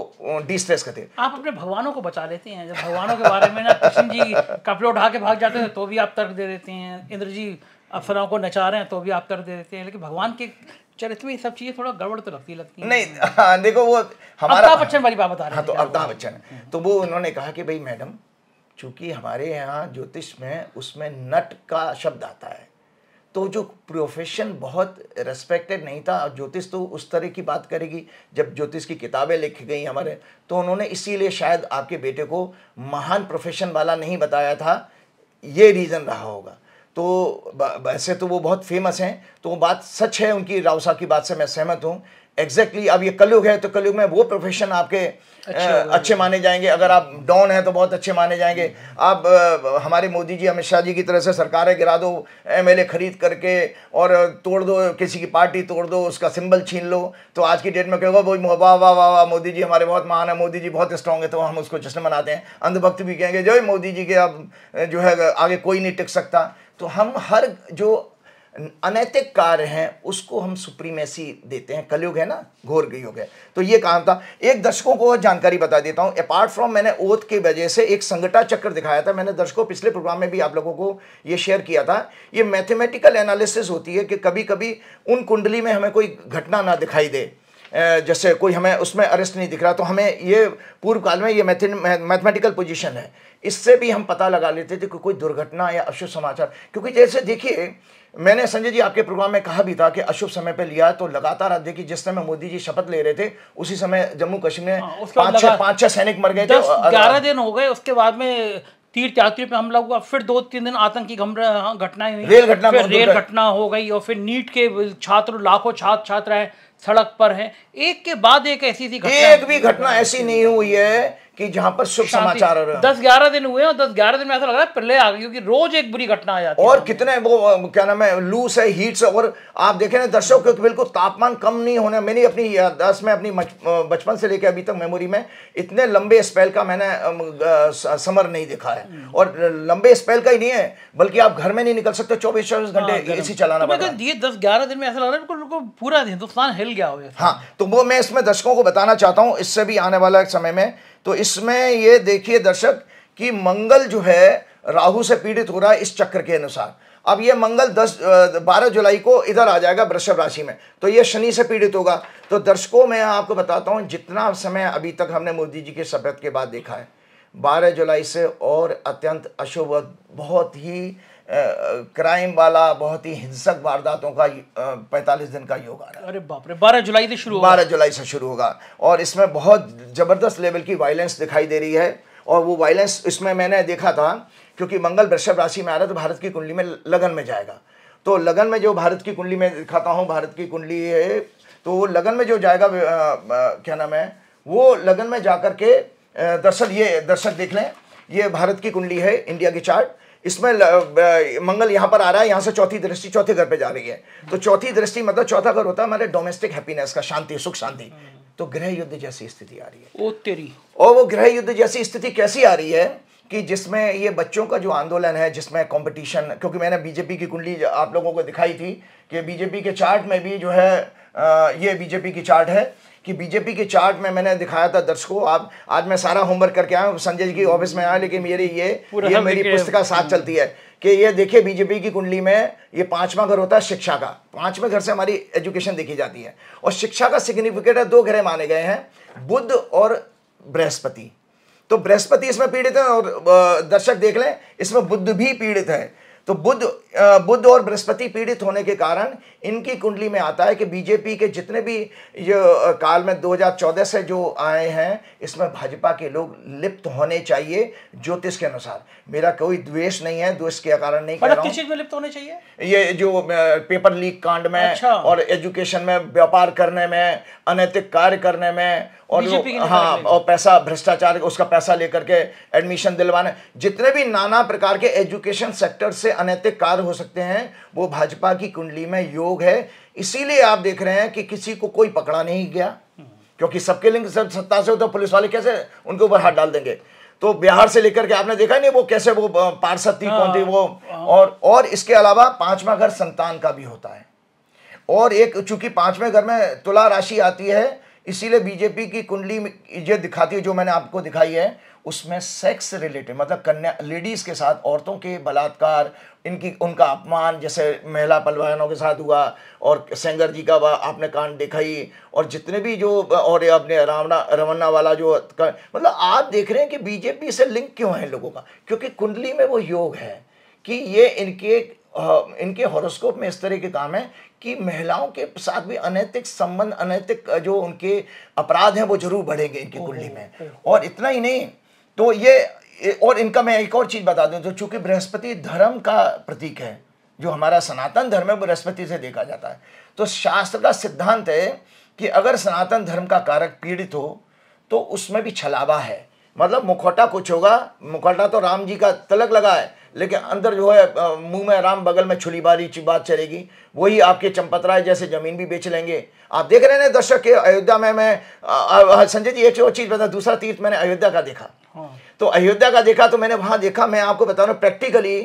डिस्ट्रेस करते आप अपने भगवानों को बचा लेते हैं जब भगवानों के बारे में ना कृष्ण जी कपड़े उठा के भाग जाते हैं तो भी आप तर्क दे देते हैं इंद्र जी अफसराओं को नचा रहे हैं तो भी आप तर्क दे देते हैं लेकिन भगवान के चरित्र में सब चीजें थोड़ा गड़बड़ तो लगती लगती नहीं हाँ देखो वो हमारा अमिताभ बच्चन वाली बात बता रहे हाँ तो अमिताभ बच्चन तो वो उन्होंने कहा कि भाई मैडम चूंकि हमारे यहाँ ज्योतिष में उसमें नट का शब्द आता है तो जो प्रोफेशन बहुत रेस्पेक्टेड नहीं था ज्योतिष तो उस तरह की बात करेगी जब ज्योतिष की किताबें लिखी गई हमारे तो उन्होंने इसीलिए शायद आपके बेटे को महान प्रोफेशन वाला नहीं बताया था ये रीज़न रहा होगा तो वैसे तो वो बहुत फेमस हैं तो वो बात सच है उनकी राव साहब की बात से मैं सहमत हूँ एग्जैक्टली exactly, अब ये कलयुग है तो कलयुग में वो प्रोफेशन आपके अच्छा अच्छे, आ, अच्छे माने जाएंगे अगर आप डॉन हैं तो बहुत अच्छे माने जाएंगे आप आ, हमारे मोदी जी अमित शाह जी की तरह से सरकारें गिरा दो ए खरीद करके और तोड़ दो किसी की पार्टी तोड़ दो उसका सिंबल छीन लो तो आज की डेट में कहोगे वो वाह वाह वाह वाह मोदी जी हमारे बहुत महान है मोदी जी बहुत स्ट्रांग है तो हम उसको जश्न मनाते हैं अंधभक्त भी कहेंगे जो मोदी जी के अब जो है आगे कोई नहीं टिक सकता तो हम हर जो अनैतिक कार्य हैं उसको हम सुप्रीमेसी देते हैं कलयुग है ना घोर युग है तो ये काम था एक दर्शकों को जानकारी बता देता हूँ अपार्ट फ्रॉम मैंने ओथ की वजह से एक संगठा चक्र दिखाया था मैंने दर्शकों पिछले प्रोग्राम में भी आप लोगों को ये शेयर किया था ये मैथमेटिकल एनालिसिस होती है कि कभी कभी उन कुंडली में हमें कोई घटना ना दिखाई दे जैसे कोई हमें उसमें अरेस्ट नहीं दिख रहा तो हमें ये पूर्व काल में ये मैथमेटिकल पोजीशन है इससे भी हम पता लगा लेते थे कि कोई दुर्घटना या अशुभ समाचार क्योंकि जैसे देखिए मैंने संजय जी आपके प्रोग्राम में कहा भी था कि अशुभ समय पे लिया तो लगातार आप देखिए जिस समय मोदी जी शपथ ले रहे थे उसी समय जम्मू कश्मीर में पाँच छः पाँच छः सैनिक मर गए थे ग्यारह दिन हो गए उसके बाद में तीर यात्रियों पे हमला हुआ फिर दो तीन दिन आतंकी हाँ, घटनाएं रेल घटना रेल घटना हो गई और फिर नीट के छात्र लाखों छात्र छात्राएं सड़क पर हैं एक के बाद एक ऐसी सी घटना एक भी घटना ऐसी नहीं हुई है कि जहां पर शुभ समाचार हो रहे दस ग्यारह दिन हुए और दस ग्यारह दिन में ऐसा लग रहा है प्रलय आ गई क्योंकि रोज एक बुरी घटना आ जाती और कितने वो क्या नाम है लू से हीट से और आप देखें ना दर्शक क्योंकि बिल्कुल तापमान कम नहीं होने मैंने अपनी दस में अपनी बचपन से लेकर अभी तक मेमोरी में इतने लंबे स्पेल का मैंने समर नहीं देखा है हम्म। और लंबे स्पेल का ही नहीं है बल्कि आप घर में नहीं निकल सकते चौबीस चौबीस हाँ, घंटे ए चलाना तो पड़ता है ये दस ग्यारह दिन में ऐसा लग रहा है पूरा हिंदुस्तान तो हिल गया हो हाँ तो वो मैं इसमें दर्शकों को बताना चाहता हूँ इससे भी आने वाला समय में तो इसमें ये देखिए दर्शक कि मंगल जो है राहु से पीड़ित हो रहा है इस चक्र के अनुसार अब ये मंगल 10 12 जुलाई को इधर आ जाएगा वृषभ राशि में तो ये शनि से पीड़ित होगा तो दर्शकों मैं आपको बताता हूँ जितना समय अभी तक हमने मोदी जी के शपथ के बाद देखा है 12 जुलाई से और अत्यंत अशुभ बहुत ही क्राइम वाला बहुत ही हिंसक वारदातों का पैंतालीस दिन का योग आ रहा है अरे बाप रे बारह जुलाई से शुरू बारह जुलाई से शुरू होगा और इसमें बहुत ज़बरदस्त लेवल की वायलेंस दिखाई दे रही है और वो वायलेंस इसमें मैंने देखा था क्योंकि मंगल वृषभ राशि में आ रहा तो भारत की कुंडली में लगन में जाएगा तो लगन में जो भारत की कुंडली में दिखाता हूँ भारत की कुंडली है तो वो लगन में जो जाएगा क्या नाम है वो लगन में जा के दरअसल ये दर्शक देख लें ये भारत की कुंडली है इंडिया की चार्ट इसमें मंगल यहाँ पर आ रहा है यहाँ से चौथी दृष्टि चौथे घर पे जा रही है तो चौथी दृष्टि मतलब चौथा घर होता है हमारे डोमेस्टिक हैप्पीनेस का शांति सुख शांति तो ग्रह युद्ध जैसी स्थिति आ रही है ओ तेरी और वो ग्रह युद्ध जैसी स्थिति कैसी आ रही है कि जिसमें ये बच्चों का जो आंदोलन है जिसमें कॉम्पिटिशन क्योंकि मैंने बीजेपी की कुंडली आप लोगों को दिखाई थी कि बीजेपी के चार्ट में भी जो है ये बीजेपी की चार्ट है कि बीजेपी के चार्ट में मैंने दिखाया था दर्शकों आप आज मैं सारा होमवर्क करके आया हूँ संजय जी की ऑफिस में आया लेकिन मेरी ये ये मेरी पुस्तका साथ चलती है कि ये देखिए बीजेपी की कुंडली में ये पांचवा घर होता है शिक्षा का पांचवें घर से हमारी एजुकेशन देखी जाती है और शिक्षा का सिग्निफिकेट है दो ग्रह माने गए हैं बुद्ध और बृहस्पति तो बृहस्पति इसमें पीड़ित है और दर्शक देख लें इसमें बुद्ध भी पीड़ित है तो बुद्ध बुद्ध और बृहस्पति पीड़ित होने के कारण इनकी कुंडली में आता है कि बीजेपी के जितने भी ये काल में 2014 से जो आए हैं इसमें भाजपा के लोग लिप्त होने चाहिए ज्योतिष के अनुसार मेरा कोई द्वेष नहीं है द्वेष के कारण नहीं कर मतलब रहा चीज में लिप्त होने चाहिए ये जो पेपर लीक कांड में अच्छा। और एजुकेशन में व्यापार करने में अनैतिक कार्य करने में और वो हाँ और पैसा भ्रष्टाचार उसका पैसा लेकर के एडमिशन दिलवाना जितने भी नाना प्रकार के एजुकेशन सेक्टर से अनैतिक कार्य हो सकते हैं वो भाजपा की कुंडली में योग है इसीलिए आप देख रहे हैं कि किसी को कोई पकड़ा नहीं गया क्योंकि सबके लिंक सब सत्ता से हो तो पुलिस वाले कैसे उनके ऊपर हाथ डाल देंगे तो बिहार से लेकर के आपने देखा नहीं वो कैसे वो पार्षद थी कौन थी हाँ, वो हाँ। और और इसके अलावा पांचवा घर संतान का भी होता है और एक चूंकि पांचवें घर में तुला राशि आती है इसीलिए बीजेपी की कुंडली ये दिखाती है जो मैंने आपको दिखाई है उसमें सेक्स रिलेटेड मतलब कन्या लेडीज़ के साथ औरतों के बलात्कार इनकी उनका अपमान जैसे महिला पलवानों के साथ हुआ और सेंगर जी का आपने कांड दिखाई और जितने भी जो और अपने रामना रवन्ना वाला जो मतलब आप देख रहे हैं कि बीजेपी से लिंक क्यों है लोगों का क्योंकि कुंडली में वो योग है कि ये इनके इनके हॉरोस्कोप में इस तरह के काम है कि महिलाओं के साथ भी अनैतिक संबंध अनैतिक जो उनके अपराध हैं वो जरूर बढ़ेंगे इनकी कुंडली में और इतना ही नहीं तो ये और इनका मैं एक और चीज़ बता दूं तो चूंकि बृहस्पति धर्म का प्रतीक है जो हमारा सनातन धर्म है बृहस्पति से देखा जाता है तो शास्त्र का सिद्धांत है कि अगर सनातन धर्म का कारक पीड़ित हो तो उसमें भी छलावा है मतलब मुखौटा कुछ होगा मुखौटा तो राम जी का तलक लगा है लेकिन अंदर जो है मुंह में आराम बगल में बारी बात चलेगी वही आपके चंपतराय जैसे ज़मीन भी बेच लेंगे आप देख रहे हैं दर्शक के अयोध्या में मैं संजय जी एक और चीज़ बता दूसरा तीर्थ मैंने अयोध्या का देखा हाँ। तो अयोध्या का देखा तो मैंने वहाँ देखा मैं आपको बता रहा हूँ प्रैक्टिकली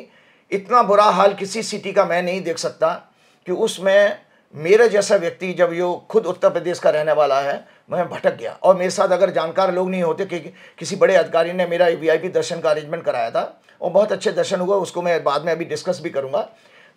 इतना बुरा हाल किसी सिटी का मैं नहीं देख सकता कि उसमें मेरे जैसा व्यक्ति जब यो खुद उत्तर प्रदेश का रहने वाला है मैं भटक गया और मेरे साथ अगर जानकार लोग नहीं होते कि किसी बड़े अधिकारी ने मेरा वीआईपी दर्शन का अरेंजमेंट कराया था और बहुत अच्छे दर्शन हुआ उसको मैं बाद में अभी डिस्कस भी करूंगा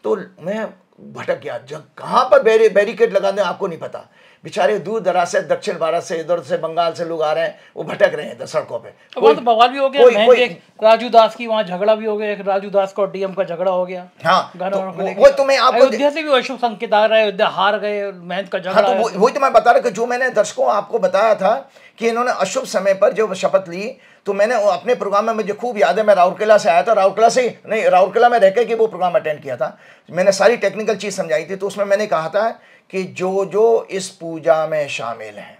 तो मैं भटक गया जब कहाँ पर बैरिकेड लगा दें आपको नहीं पता बेचारे दूर दराज से दक्षिण भारत से इधर से बंगाल से लोग आ रहे हैं वो भटक रहे हैं सड़कों पे वो तो बवाल भी हो गया कोई, कोई, राजू दास की वहाँ झगड़ा भी हो गया राजू दास का डीएम का झगड़ा हो गया हाँ तो, वो, वो तुम्हें तो अयोध्या से भी अशोक संकेत आ अयोध्या हार गए महंत का झगड़ा हाँ, तो वही तो मैं बता रहा जो मैंने दर्शकों आपको बताया था कि इन्होंने अशुभ समय पर जो शपथ ली तो मैंने अपने प्रोग्राम में मुझे खूब याद है मैं राउरकेला से आया था राउरकेला से नहीं राउरकेला में रह के वो प्रोग्राम अटेंड किया था मैंने सारी टेक्निकल चीज़ समझाई थी तो उसमें मैंने कहा था कि जो जो इस पूजा में शामिल हैं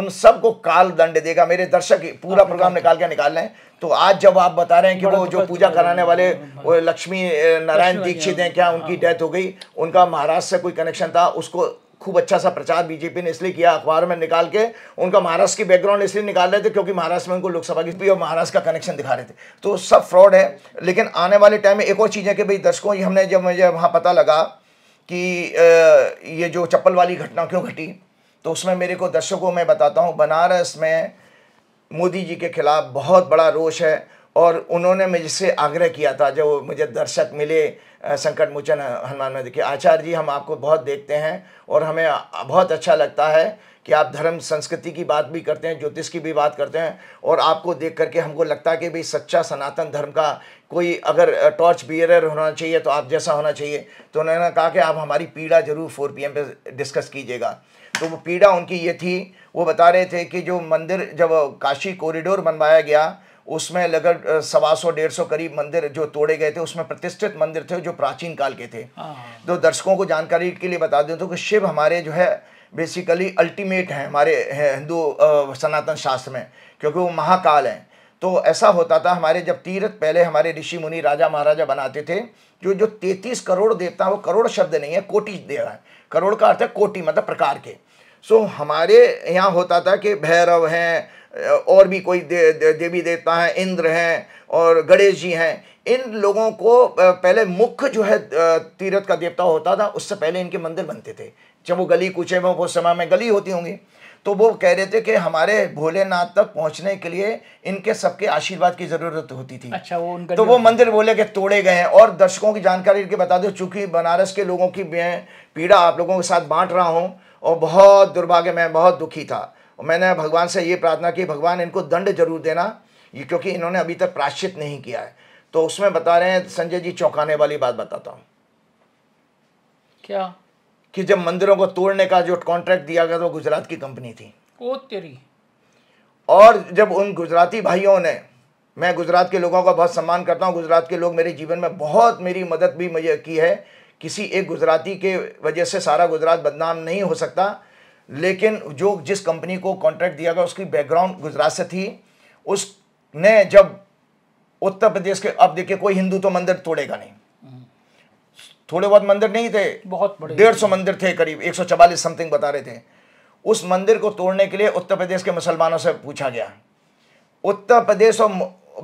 उन सबको काल दंड देगा मेरे दर्शक पूरा प्रोग्राम निकाल के निकाल रहे हैं तो आज जब आप बता रहे हैं कि वो जो पूजा कराने वाले वो लक्ष्मी नारायण दीक्षित हैं क्या हाँ। उनकी डेथ हो गई उनका महाराष्ट्र से कोई कनेक्शन था उसको खूब अच्छा सा प्रचार बीजेपी ने इसलिए किया अखबार में निकाल के उनका महाराष्ट्र की बैकग्राउंड इसलिए निकाल रहे थे क्योंकि महाराष्ट्र में उनको लोकसभा की और महाराष्ट्र का कनेक्शन दिखा रहे थे तो सब फ्रॉड है लेकिन आने वाले टाइम में एक और चीज़ है कि भाई दर्शकों हमने जब मुझे वहाँ पता लगा कि ये जो चप्पल वाली घटना क्यों घटी तो उसमें मेरे को दर्शकों में बताता हूँ बनारस में मोदी जी के खिलाफ बहुत बड़ा रोष है और उन्होंने मुझसे आग्रह किया था जब मुझे दर्शक मिले संकट मोचन हनुमान में देखिए आचार्य जी हम आपको बहुत देखते हैं और हमें बहुत अच्छा लगता है कि आप धर्म संस्कृति की बात भी करते हैं ज्योतिष की भी बात करते हैं और आपको देख करके हमको लगता है कि भाई सच्चा सनातन धर्म का कोई अगर टॉर्च बियरर होना चाहिए तो आप जैसा होना चाहिए तो उन्होंने कहा कि आप हमारी पीड़ा ज़रूर फोर पी एम डिस्कस कीजिएगा तो वो पीड़ा उनकी ये थी वो बता रहे थे कि जो मंदिर जब काशी कॉरिडोर बनवाया गया उसमें लगभग सवा सौ डेढ़ सौ करीब मंदिर जो तोड़े गए थे उसमें प्रतिष्ठित मंदिर थे जो प्राचीन काल के थे हाँ। तो दर्शकों को जानकारी के लिए बता दें तो कि शिव हमारे जो है बेसिकली अल्टीमेट हैं हमारे हिंदू सनातन शास्त्र में क्योंकि वो महाकाल हैं तो ऐसा होता था हमारे जब तीर्थ पहले हमारे ऋषि मुनि राजा महाराजा बनाते थे जो जो तैतीस करोड़ देवता वो करोड़ शब्द नहीं है कोटि देव है करोड़ का अर्थ है कोटि मतलब प्रकार के सो हमारे यहाँ होता था कि भैरव हैं और भी कोई दे, दे, देवी देवता हैं इंद्र हैं और गणेश जी हैं इन लोगों को पहले मुख्य जो है तीरथ का देवता होता था उससे पहले इनके मंदिर बनते थे जब वो गली कूचे में वो समय में गली होती होंगी तो वो कह रहे थे कि हमारे भोलेनाथ तक पहुंचने के लिए इनके सबके आशीर्वाद की जरूरत होती थी अच्छा वो उनका तो वो मंदिर बोले के तोड़े गए हैं और दर्शकों की जानकारी इनके बता दो चूंकि बनारस के लोगों की पीड़ा आप लोगों के साथ बांट रहा हूँ और बहुत दुर्भाग्य मैं बहुत दुखी था और मैंने भगवान से ये प्रार्थना की भगवान इनको दंड जरूर देना ये क्योंकि इन्होंने अभी तक प्राश्चित नहीं किया है तो उसमें बता रहे हैं संजय जी चौंकाने वाली बात बताता हूँ क्या कि जब मंदिरों को तोड़ने का जो कॉन्ट्रैक्ट दिया गया था वो गुजरात की कंपनी थी ओ तेरी और जब उन गुजराती भाइयों ने मैं गुजरात के लोगों का बहुत सम्मान करता हूँ गुजरात के लोग मेरे जीवन में बहुत मेरी मदद भी मुझे की है किसी एक गुजराती के वजह से सारा गुजरात बदनाम नहीं हो सकता लेकिन जो जिस कंपनी को कॉन्ट्रैक्ट दिया गया उसकी बैकग्राउंड गुजरात से थी उसने जब उत्तर प्रदेश के अब देखिए कोई हिंदू तो मंदिर तोड़ेगा नहीं थोड़े बहुत मंदिर नहीं थे बहुत बड़े डेढ़ सौ मंदिर थे करीब एक सौ चवालीस समथिंग बता रहे थे उस मंदिर को तोड़ने के लिए उत्तर प्रदेश के मुसलमानों से पूछा गया उत्तर प्रदेश और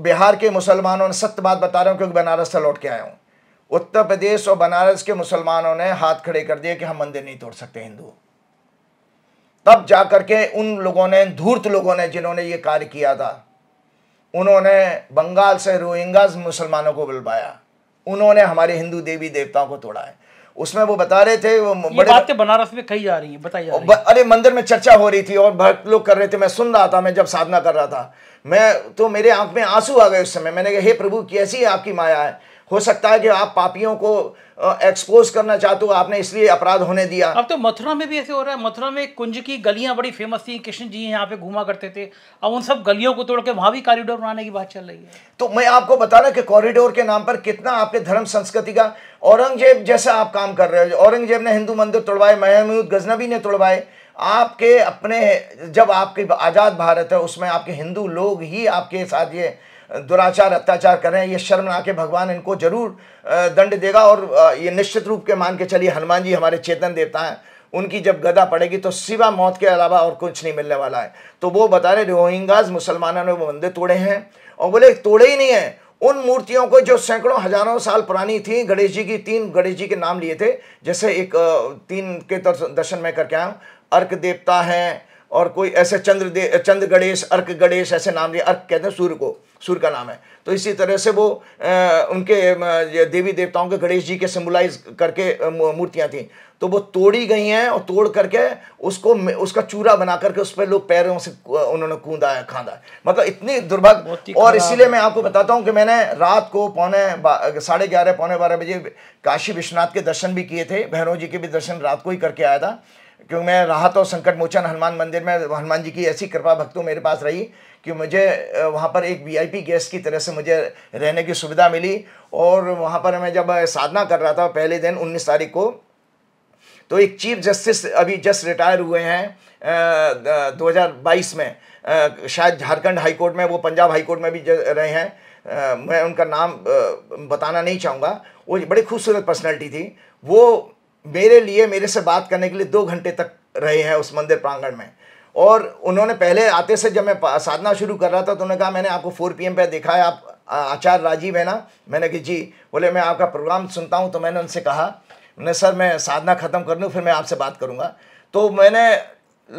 बिहार के मुसलमानों ने सत्य बात बता रहा हूँ क्योंकि बनारस से लौट के आया हूँ उत्तर प्रदेश और बनारस के मुसलमानों ने हाथ खड़े कर दिए कि हम मंदिर नहीं तोड़ सकते हिंदू तब जा के उन लोगों ने धूर्त लोगों ने जिन्होंने ये कार्य किया था उन्होंने बंगाल से रोहिंगाज मुसलमानों को बुलवाया उन्होंने हमारे हिंदू देवी देवताओं को तोड़ा है उसमें वो बता रहे थे वो बड़े बातें बनारस में कही जा रही है बताइए अरे मंदिर में चर्चा हो रही थी और भक्त लोग कर रहे थे मैं सुन रहा था मैं जब साधना कर रहा था मैं तो मेरे आंख में आंसू आ गए उस समय मैंने कहा हे प्रभु कैसी आपकी माया है हो सकता है कि आप पापियों को एक्सपोज करना चाहते हो आपने इसलिए अपराध होने दिया अब तो मथुरा में भी ऐसे हो रहा है मथुरा में कुंज की गलियां बड़ी फेमस थी कृष्ण जी यहाँ पे घूमा करते थे अब उन सब गलियों को तोड़ के वहाँ भी कॉरिडोर बनाने की बात चल रही है तो मैं आपको बता रहा कि कॉरिडोर के नाम पर कितना आपके धर्म संस्कृति का औरंगजेब जैसा आप काम कर रहे हो औरंगजेब ने हिंदू मंदिर तोड़वाए महमूद गजनबी ने तोड़वाए आपके अपने जब आपके आज़ाद भारत है उसमें आपके हिंदू लोग ही आपके साथ ये दुराचार अत्याचार कर रहे हैं ये शर्म ना के भगवान इनको जरूर दंड देगा और ये निश्चित रूप के मान के चलिए हनुमान जी हमारे चेतन देवता हैं उनकी जब गदा पड़ेगी तो सिवा मौत के अलावा और कुछ नहीं मिलने वाला है तो वो बता रहे रोहिंगाज मुसलमानों ने वो मंदिर तोड़े हैं और बोले तोड़े ही नहीं है उन मूर्तियों को जो सैकड़ों हजारों साल पुरानी थी गणेश जी की तीन गणेश जी के नाम लिए थे जैसे एक तीन के दर्शन में करके आया अर्क देवता हैं और कोई ऐसे चंद्र दे चंद्र गणेश अर्क गणेश ऐसे नाम लिए अर्क कहते हैं सूर्य को सूर्य का नाम है तो इसी तरह से वो उनके देवी देवताओं के गणेश जी के सिम्बलाइज करके मूर्तियाँ थीं तो वो तोड़ी गई हैं और तोड़ करके उसको उसका चूरा बना करके उस पर लोग पैरों से उन्होंने कूदा है खादा है मतलब इतनी दुर्भाग्य और इसीलिए मैं आपको बताता हूँ कि मैंने रात को पौने साढ़े ग्यारह पौने बारह बजे काशी विश्वनाथ के दर्शन भी किए थे भैरव जी के भी दर्शन रात को ही करके आया था क्योंकि मैं राहत और संकट मोचन हनुमान मंदिर में हनुमान जी की ऐसी कृपा भक्तों मेरे पास रही कि मुझे वहाँ पर एक वीआईपी गेस्ट की तरह से मुझे रहने की सुविधा मिली और वहाँ पर मैं जब साधना कर रहा था पहले दिन उन्नीस तारीख को तो एक चीफ जस्टिस अभी जस्ट रिटायर हुए हैं दो हज़ार बाईस में शायद झारखंड हाई कोर्ट में वो पंजाब हाई कोर्ट में भी रहे हैं आ, मैं उनका नाम आ, बताना नहीं चाहूँगा वो बड़ी खूबसूरत पर्सनैलिटी थी वो मेरे लिए मेरे से बात करने के लिए दो घंटे तक रहे हैं उस मंदिर प्रांगण में और उन्होंने पहले आते से जब मैं साधना शुरू कर रहा था तो उन्होंने कहा मैंने आपको फोर पी एम देखा है आप आचार्य राजीव है ना मैंने कहा जी बोले मैं आपका प्रोग्राम सुनता हूँ तो मैंने उनसे कहा उन्हें सर मैं साधना ख़त्म कर लूँ फिर मैं आपसे बात करूँगा तो मैंने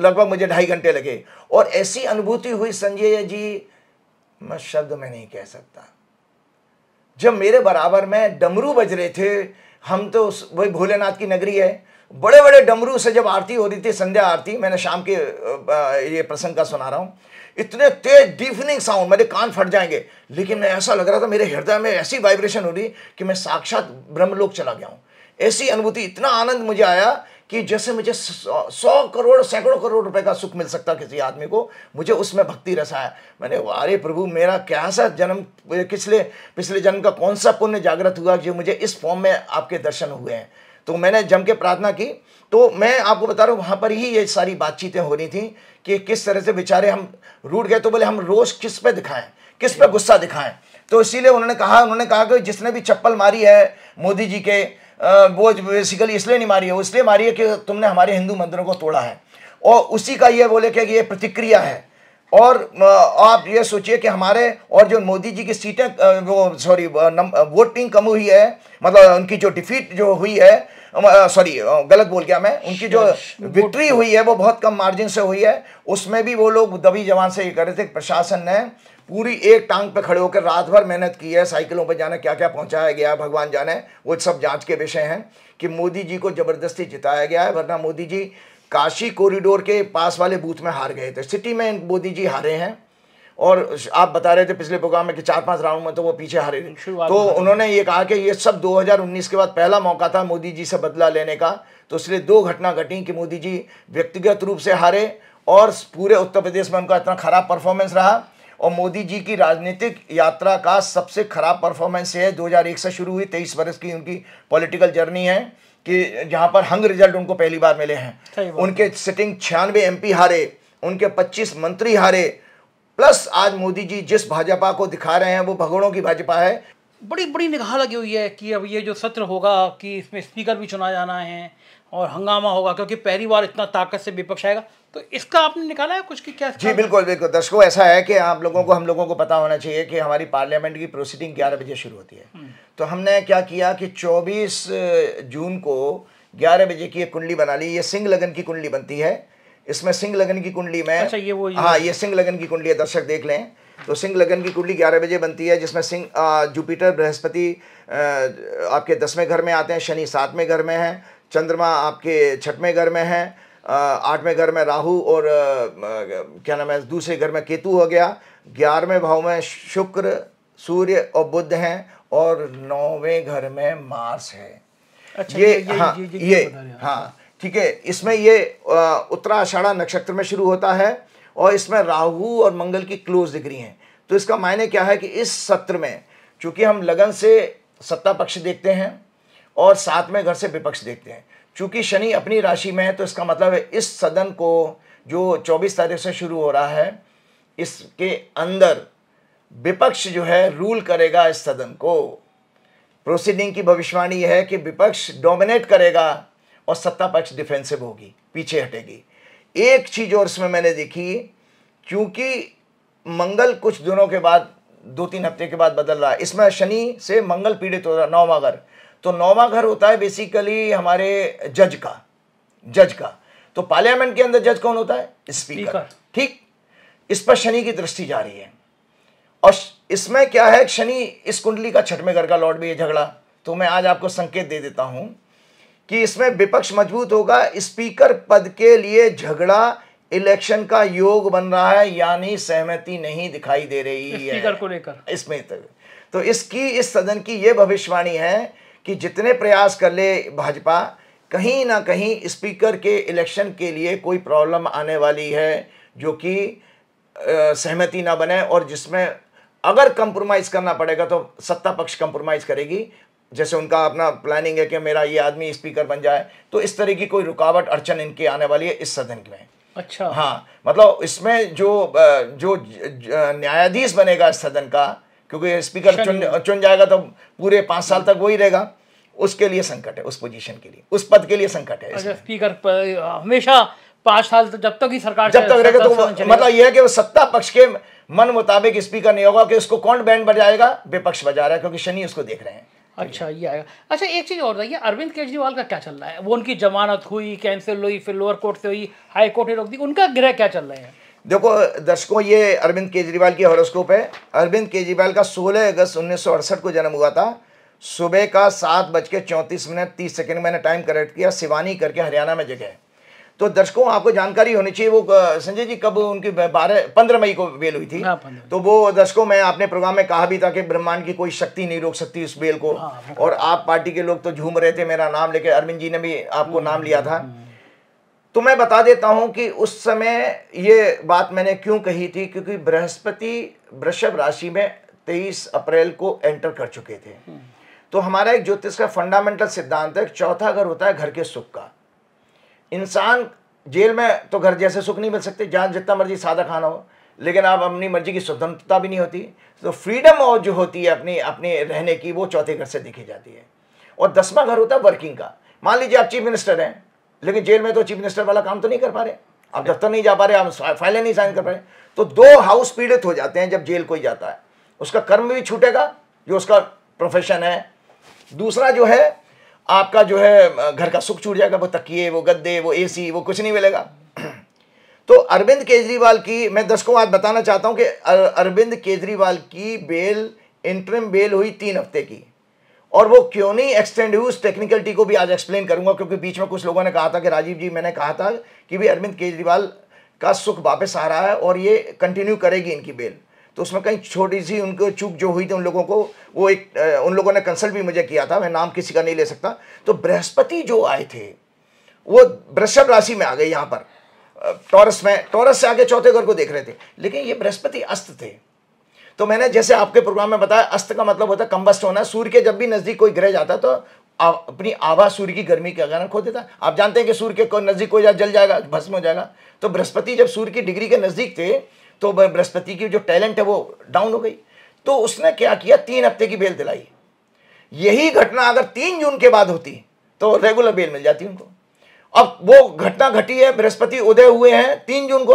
लगभग मुझे ढाई घंटे लगे और ऐसी अनुभूति हुई संजय जी मैं शब्द में नहीं कह सकता जब मेरे बराबर में डमरू बज रहे थे हम तो वही भोलेनाथ की नगरी है बड़े बड़े डमरू से जब आरती हो रही थी संध्या आरती मैंने शाम के ये प्रसंग का सुना रहा हूँ इतने तेज डीफनिंग साउंड मेरे कान फट जाएंगे लेकिन ऐसा लग रहा था मेरे हृदय में ऐसी वाइब्रेशन हो रही कि मैं साक्षात ब्रह्मलोक चला गया हूँ ऐसी अनुभूति इतना आनंद मुझे आया कि जैसे मुझे सौ करोड़ सैकड़ों करोड़ रुपए का सुख मिल सकता किसी आदमी को मुझे उसमें भक्ति रस आया मैंने अरे प्रभु मेरा कैसा जन्म पिछले पिछले जन्म का कौन सा पुण्य जागृत हुआ जो मुझे इस फॉर्म में आपके दर्शन हुए हैं तो मैंने जम के प्रार्थना की तो मैं आपको बता रहा हूँ वहाँ पर ही ये सारी बातचीतें हो रही थी कि किस तरह से बेचारे हम रूट गए तो बोले हम रोज़ किस पे दिखाएं किस पे गुस्सा दिखाएं तो इसीलिए उन्होंने कहा उन्होंने कहा कि जिसने भी चप्पल मारी है मोदी जी के वो बेसिकली इसलिए नहीं मारी है वो इसलिए मारी है कि तुमने हमारे हिंदू मंदिरों को तोड़ा है और उसी का ये बोले कि ये प्रतिक्रिया है और आप ये सोचिए कि हमारे और जो मोदी जी की सीटें वो सॉरी वोटिंग कम हुई है मतलब उनकी जो डिफीट जो हुई है सॉरी गलत बोल गया मैं उनकी जो विक्ट्री हुई है वो बहुत कम मार्जिन से हुई है उसमें भी वो लोग दबी जवान से ये कर रहे थे प्रशासन ने पूरी एक टांग पे खड़े होकर रात भर मेहनत की है साइकिलों पर जाने क्या क्या पहुंचाया गया भगवान जाने वो सब जांच के विषय हैं कि मोदी जी को ज़बरदस्ती जिताया गया है वरना मोदी जी काशी कॉरिडोर के पास वाले बूथ में हार गए थे सिटी में मोदी जी हारे हैं और आप बता रहे थे पिछले प्रोग्राम में कि चार पांच राउंड में तो वो पीछे हारे तो उन्होंने ये कहा कि ये सब 2019 के बाद पहला मौका था मोदी जी से बदला लेने का तो इसलिए दो घटना घटी कि मोदी जी व्यक्तिगत रूप से हारे और पूरे उत्तर प्रदेश में उनका इतना खराब परफॉर्मेंस रहा और मोदी जी की राजनीतिक यात्रा का सबसे खराब परफॉर्मेंस है दो से शुरू हुई तेईस वर्ष की उनकी पॉलिटिकल जर्नी है कि जहां पर हंग रिजल्ट उनको पहली बार मिले हैं उनके सिटिंग छियानवे एमपी हारे उनके 25 मंत्री हारे प्लस आज मोदी जी जिस भाजपा को दिखा रहे हैं वो भगोड़ों की भाजपा है बड़ी बड़ी निगाह लगी हुई है कि अब ये जो सत्र होगा कि इसमें स्पीकर भी चुना जाना है और हंगामा होगा क्योंकि पहली बार इतना ताकत से विपक्ष आएगा तो इसका आपने निकाला है कुछ कि क्या जी बिल्कुल बिल्कुल दर्शकों ऐसा है कि आप लोगों को हम लोगों को पता होना चाहिए कि हमारी पार्लियामेंट की प्रोसीडिंग ग्यारह बजे शुरू होती है हम्म। तो हमने क्या किया कि चौबीस जून को ग्यारह बजे की एक कुंडली बना ली ये सिंह लगन की कुंडली बनती है इसमें सिंह लगन की कुंडली में अच्छा ये वो हाँ ये सिंह लगन की कुंडली है दर्शक देख लें तो सिंह लगन की कुंडली ग्यारह बजे बनती है जिसमें सिंह जुपिटर बृहस्पति आपके दसवें घर में आते हैं शनि सातवें घर में है चंद्रमा आपके छठवें घर में है आठवें घर में राहु और क्या नाम है दूसरे घर में केतु हो गया ग्यारहवें भाव में शुक्र सूर्य और बुद्ध हैं और नौवें घर में मार्स है अच्छा, ये, ये हाँ ये, ये, ये हाँ ठीक है इसमें ये उत्तराषाढ़ा नक्षत्र में शुरू होता है और इसमें राहु और मंगल की क्लोज डिग्री हैं तो इसका मायने क्या है कि इस सत्र में चूँकि हम लगन से सत्ता पक्ष देखते हैं और साथ में घर से विपक्ष देखते हैं चूँकि शनि अपनी राशि में है तो इसका मतलब है इस सदन को जो 24 तारीख से शुरू हो रहा है इसके अंदर विपक्ष जो है रूल करेगा इस सदन को प्रोसीडिंग की भविष्यवाणी है कि विपक्ष डोमिनेट करेगा और सत्ता पक्ष डिफेंसिव होगी पीछे हटेगी एक चीज़ और इसमें मैंने देखी क्योंकि मंगल कुछ दिनों के बाद दो तीन हफ्ते के बाद बदल रहा है इसमें शनि से मंगल पीड़ित हो रहा है नौवा घर तो नौवा घर होता है बेसिकली हमारे जज का जज का तो पार्लियामेंट के अंदर जज कौन होता है स्पीकर ठीक इस पर शनि की दृष्टि जा रही है और इसमें क्या है शनि इस कुंडली का छठवें घर का लॉर्ड भी है झगड़ा तो मैं आज आपको संकेत दे देता हूं कि इसमें विपक्ष मजबूत होगा स्पीकर पद के लिए झगड़ा इलेक्शन का योग बन रहा है यानी सहमति नहीं दिखाई दे रही है स्पीकर को लेकर इसमें तो, तो इसकी इस सदन की यह भविष्यवाणी है कि जितने प्रयास कर ले भाजपा कहीं ना कहीं स्पीकर के इलेक्शन के लिए कोई प्रॉब्लम आने वाली है जो कि सहमति ना बने और जिसमें अगर कंप्रोमाइज़ करना पड़ेगा तो सत्ता पक्ष कंप्रोमाइज़ करेगी जैसे उनका अपना प्लानिंग है कि मेरा ये आदमी स्पीकर बन जाए तो इस तरह की कोई रुकावट अड़चन इनकी आने वाली है इस सदन में अच्छा हाँ मतलब इसमें जो जो न्यायाधीश बनेगा इस सदन का क्योंकि स्पीकर अच्छा। चुन चुन जाएगा तो पूरे पाँच साल तक वही रहेगा उसके लिए संकट है उस पोजीशन के लिए उस पद के लिए संकट है अच्छा, स्पीकर हमेशा पांच साल तक जब तक ही सरकार जब तक रहेगा तो मतलब यह है कि वो सत्ता पक्ष के मन मुताबिक स्पीकर नहीं होगा कि उसको कौन बैंड बजाएगा विपक्ष बजा रहा है क्योंकि शनि उसको देख रहे हैं अच्छा ये आएगा अच्छा एक चीज़ और बताइए अरविंद केजरीवाल का क्या चल रहा है वो उनकी जमानत हुई कैंसिल हुई फिर लोअर कोर्ट से हुई हाई कोर्ट ने रोक दी उनका ग्रह क्या चल रहे हैं देखो दर्शकों ये अरविंद केजरीवाल की हॉरोस्कोप है अरविंद केजरीवाल का 16 अगस्त उन्नीस को जन्म हुआ था सुबह का सात बज के चौंतीस मिनट तीस सेकेंड मैंने टाइम करेक्ट किया सिवानी करके हरियाणा में जगह है तो दर्शकों आपको जानकारी होनी चाहिए वो संजय जी कब उनकी बारह पंद्रह मई को बेल हुई थी हाँ, तो वो दर्शकों में आपने प्रोग्राम में कहा भी था कि ब्रह्मांड की कोई शक्ति नहीं रोक सकती उस बेल को हाँ, और आप पार्टी के लोग तो झूम रहे थे मेरा नाम लेके अरविंद जी ने भी आपको नाम लिया था हम्म, हम्म, हम्म। तो मैं बता देता हूं कि उस समय ये बात मैंने क्यों कही थी क्योंकि बृहस्पति वृषभ राशि में तेईस अप्रैल को एंटर कर चुके थे तो हमारा एक ज्योतिष का फंडामेंटल सिद्धांत है चौथा घर होता है घर के सुख का इंसान जेल में तो घर जैसे सुख नहीं मिल सकते जहाँ जितना मर्जी सादा खाना हो लेकिन आप अपनी मर्जी की स्वतंत्रता भी नहीं होती तो फ्रीडम और जो होती है अपनी अपने रहने की वो चौथे घर से देखी जाती है और दसवां घर होता है वर्किंग का मान लीजिए आप चीफ मिनिस्टर हैं लेकिन जेल में तो चीफ मिनिस्टर वाला काम तो नहीं कर पा रहे आप दफ्तर नहीं जा पा रहे आप फाइलें नहीं साइन कर पा रहे तो दो हाउस पीड़ित हो जाते हैं जब जेल कोई जाता है उसका कर्म भी छूटेगा जो उसका प्रोफेशन है दूसरा जो है आपका जो है घर का सुख छूट जाएगा वो तकिए वो गद्दे वो एसी वो कुछ नहीं मिलेगा तो अरविंद केजरीवाल की मैं दर्शकों आज बताना चाहता हूँ कि अरविंद केजरीवाल की बेल इंटरम बेल हुई तीन हफ्ते की और वो क्यों नहीं एक्सटेंड हुई उस टेक्निकलिटी को भी आज एक्सप्लेन करूंगा क्योंकि बीच में कुछ लोगों ने कहा था कि राजीव जी मैंने कहा था कि भाई अरविंद केजरीवाल का सुख वापस आ रहा है और ये कंटिन्यू करेगी इनकी बेल तो उसमें कहीं छोटी सी उनको चूक जो हुई थी उन लोगों को वो एक उन लोगों ने कंसल्ट भी मुझे किया था मैं नाम किसी का नहीं ले सकता तो बृहस्पति जो आए थे वो वृषभ राशि में आ गए यहाँ पर टॉरस में टॉरस से आगे चौथे घर को देख रहे थे लेकिन ये बृहस्पति अस्त थे तो मैंने जैसे आपके प्रोग्राम में बताया अस्त का मतलब होता है कम्बस्ट होना सूर्य के जब भी नज़दीक कोई ग्रह जाता तो आ, अपनी आवाज सूर्य की गर्मी के कारण खो देता आप जानते हैं कि सूर्य के नज़दीक कोई जल जाएगा भस्म हो जाएगा तो बृहस्पति जब सूर्य की डिग्री के नज़दीक थे तो बृहस्पति की जो टैलेंट है वो डाउन हो गई तो उसने क्या किया तीन हफ्ते की बेल दिलाई यही घटना अगर तीन जून के बाद होती तो रेगुलर बेल मिल जाती उनको अब वो घटना घटी है बृहस्पति उदय हुए हैं तीन जून को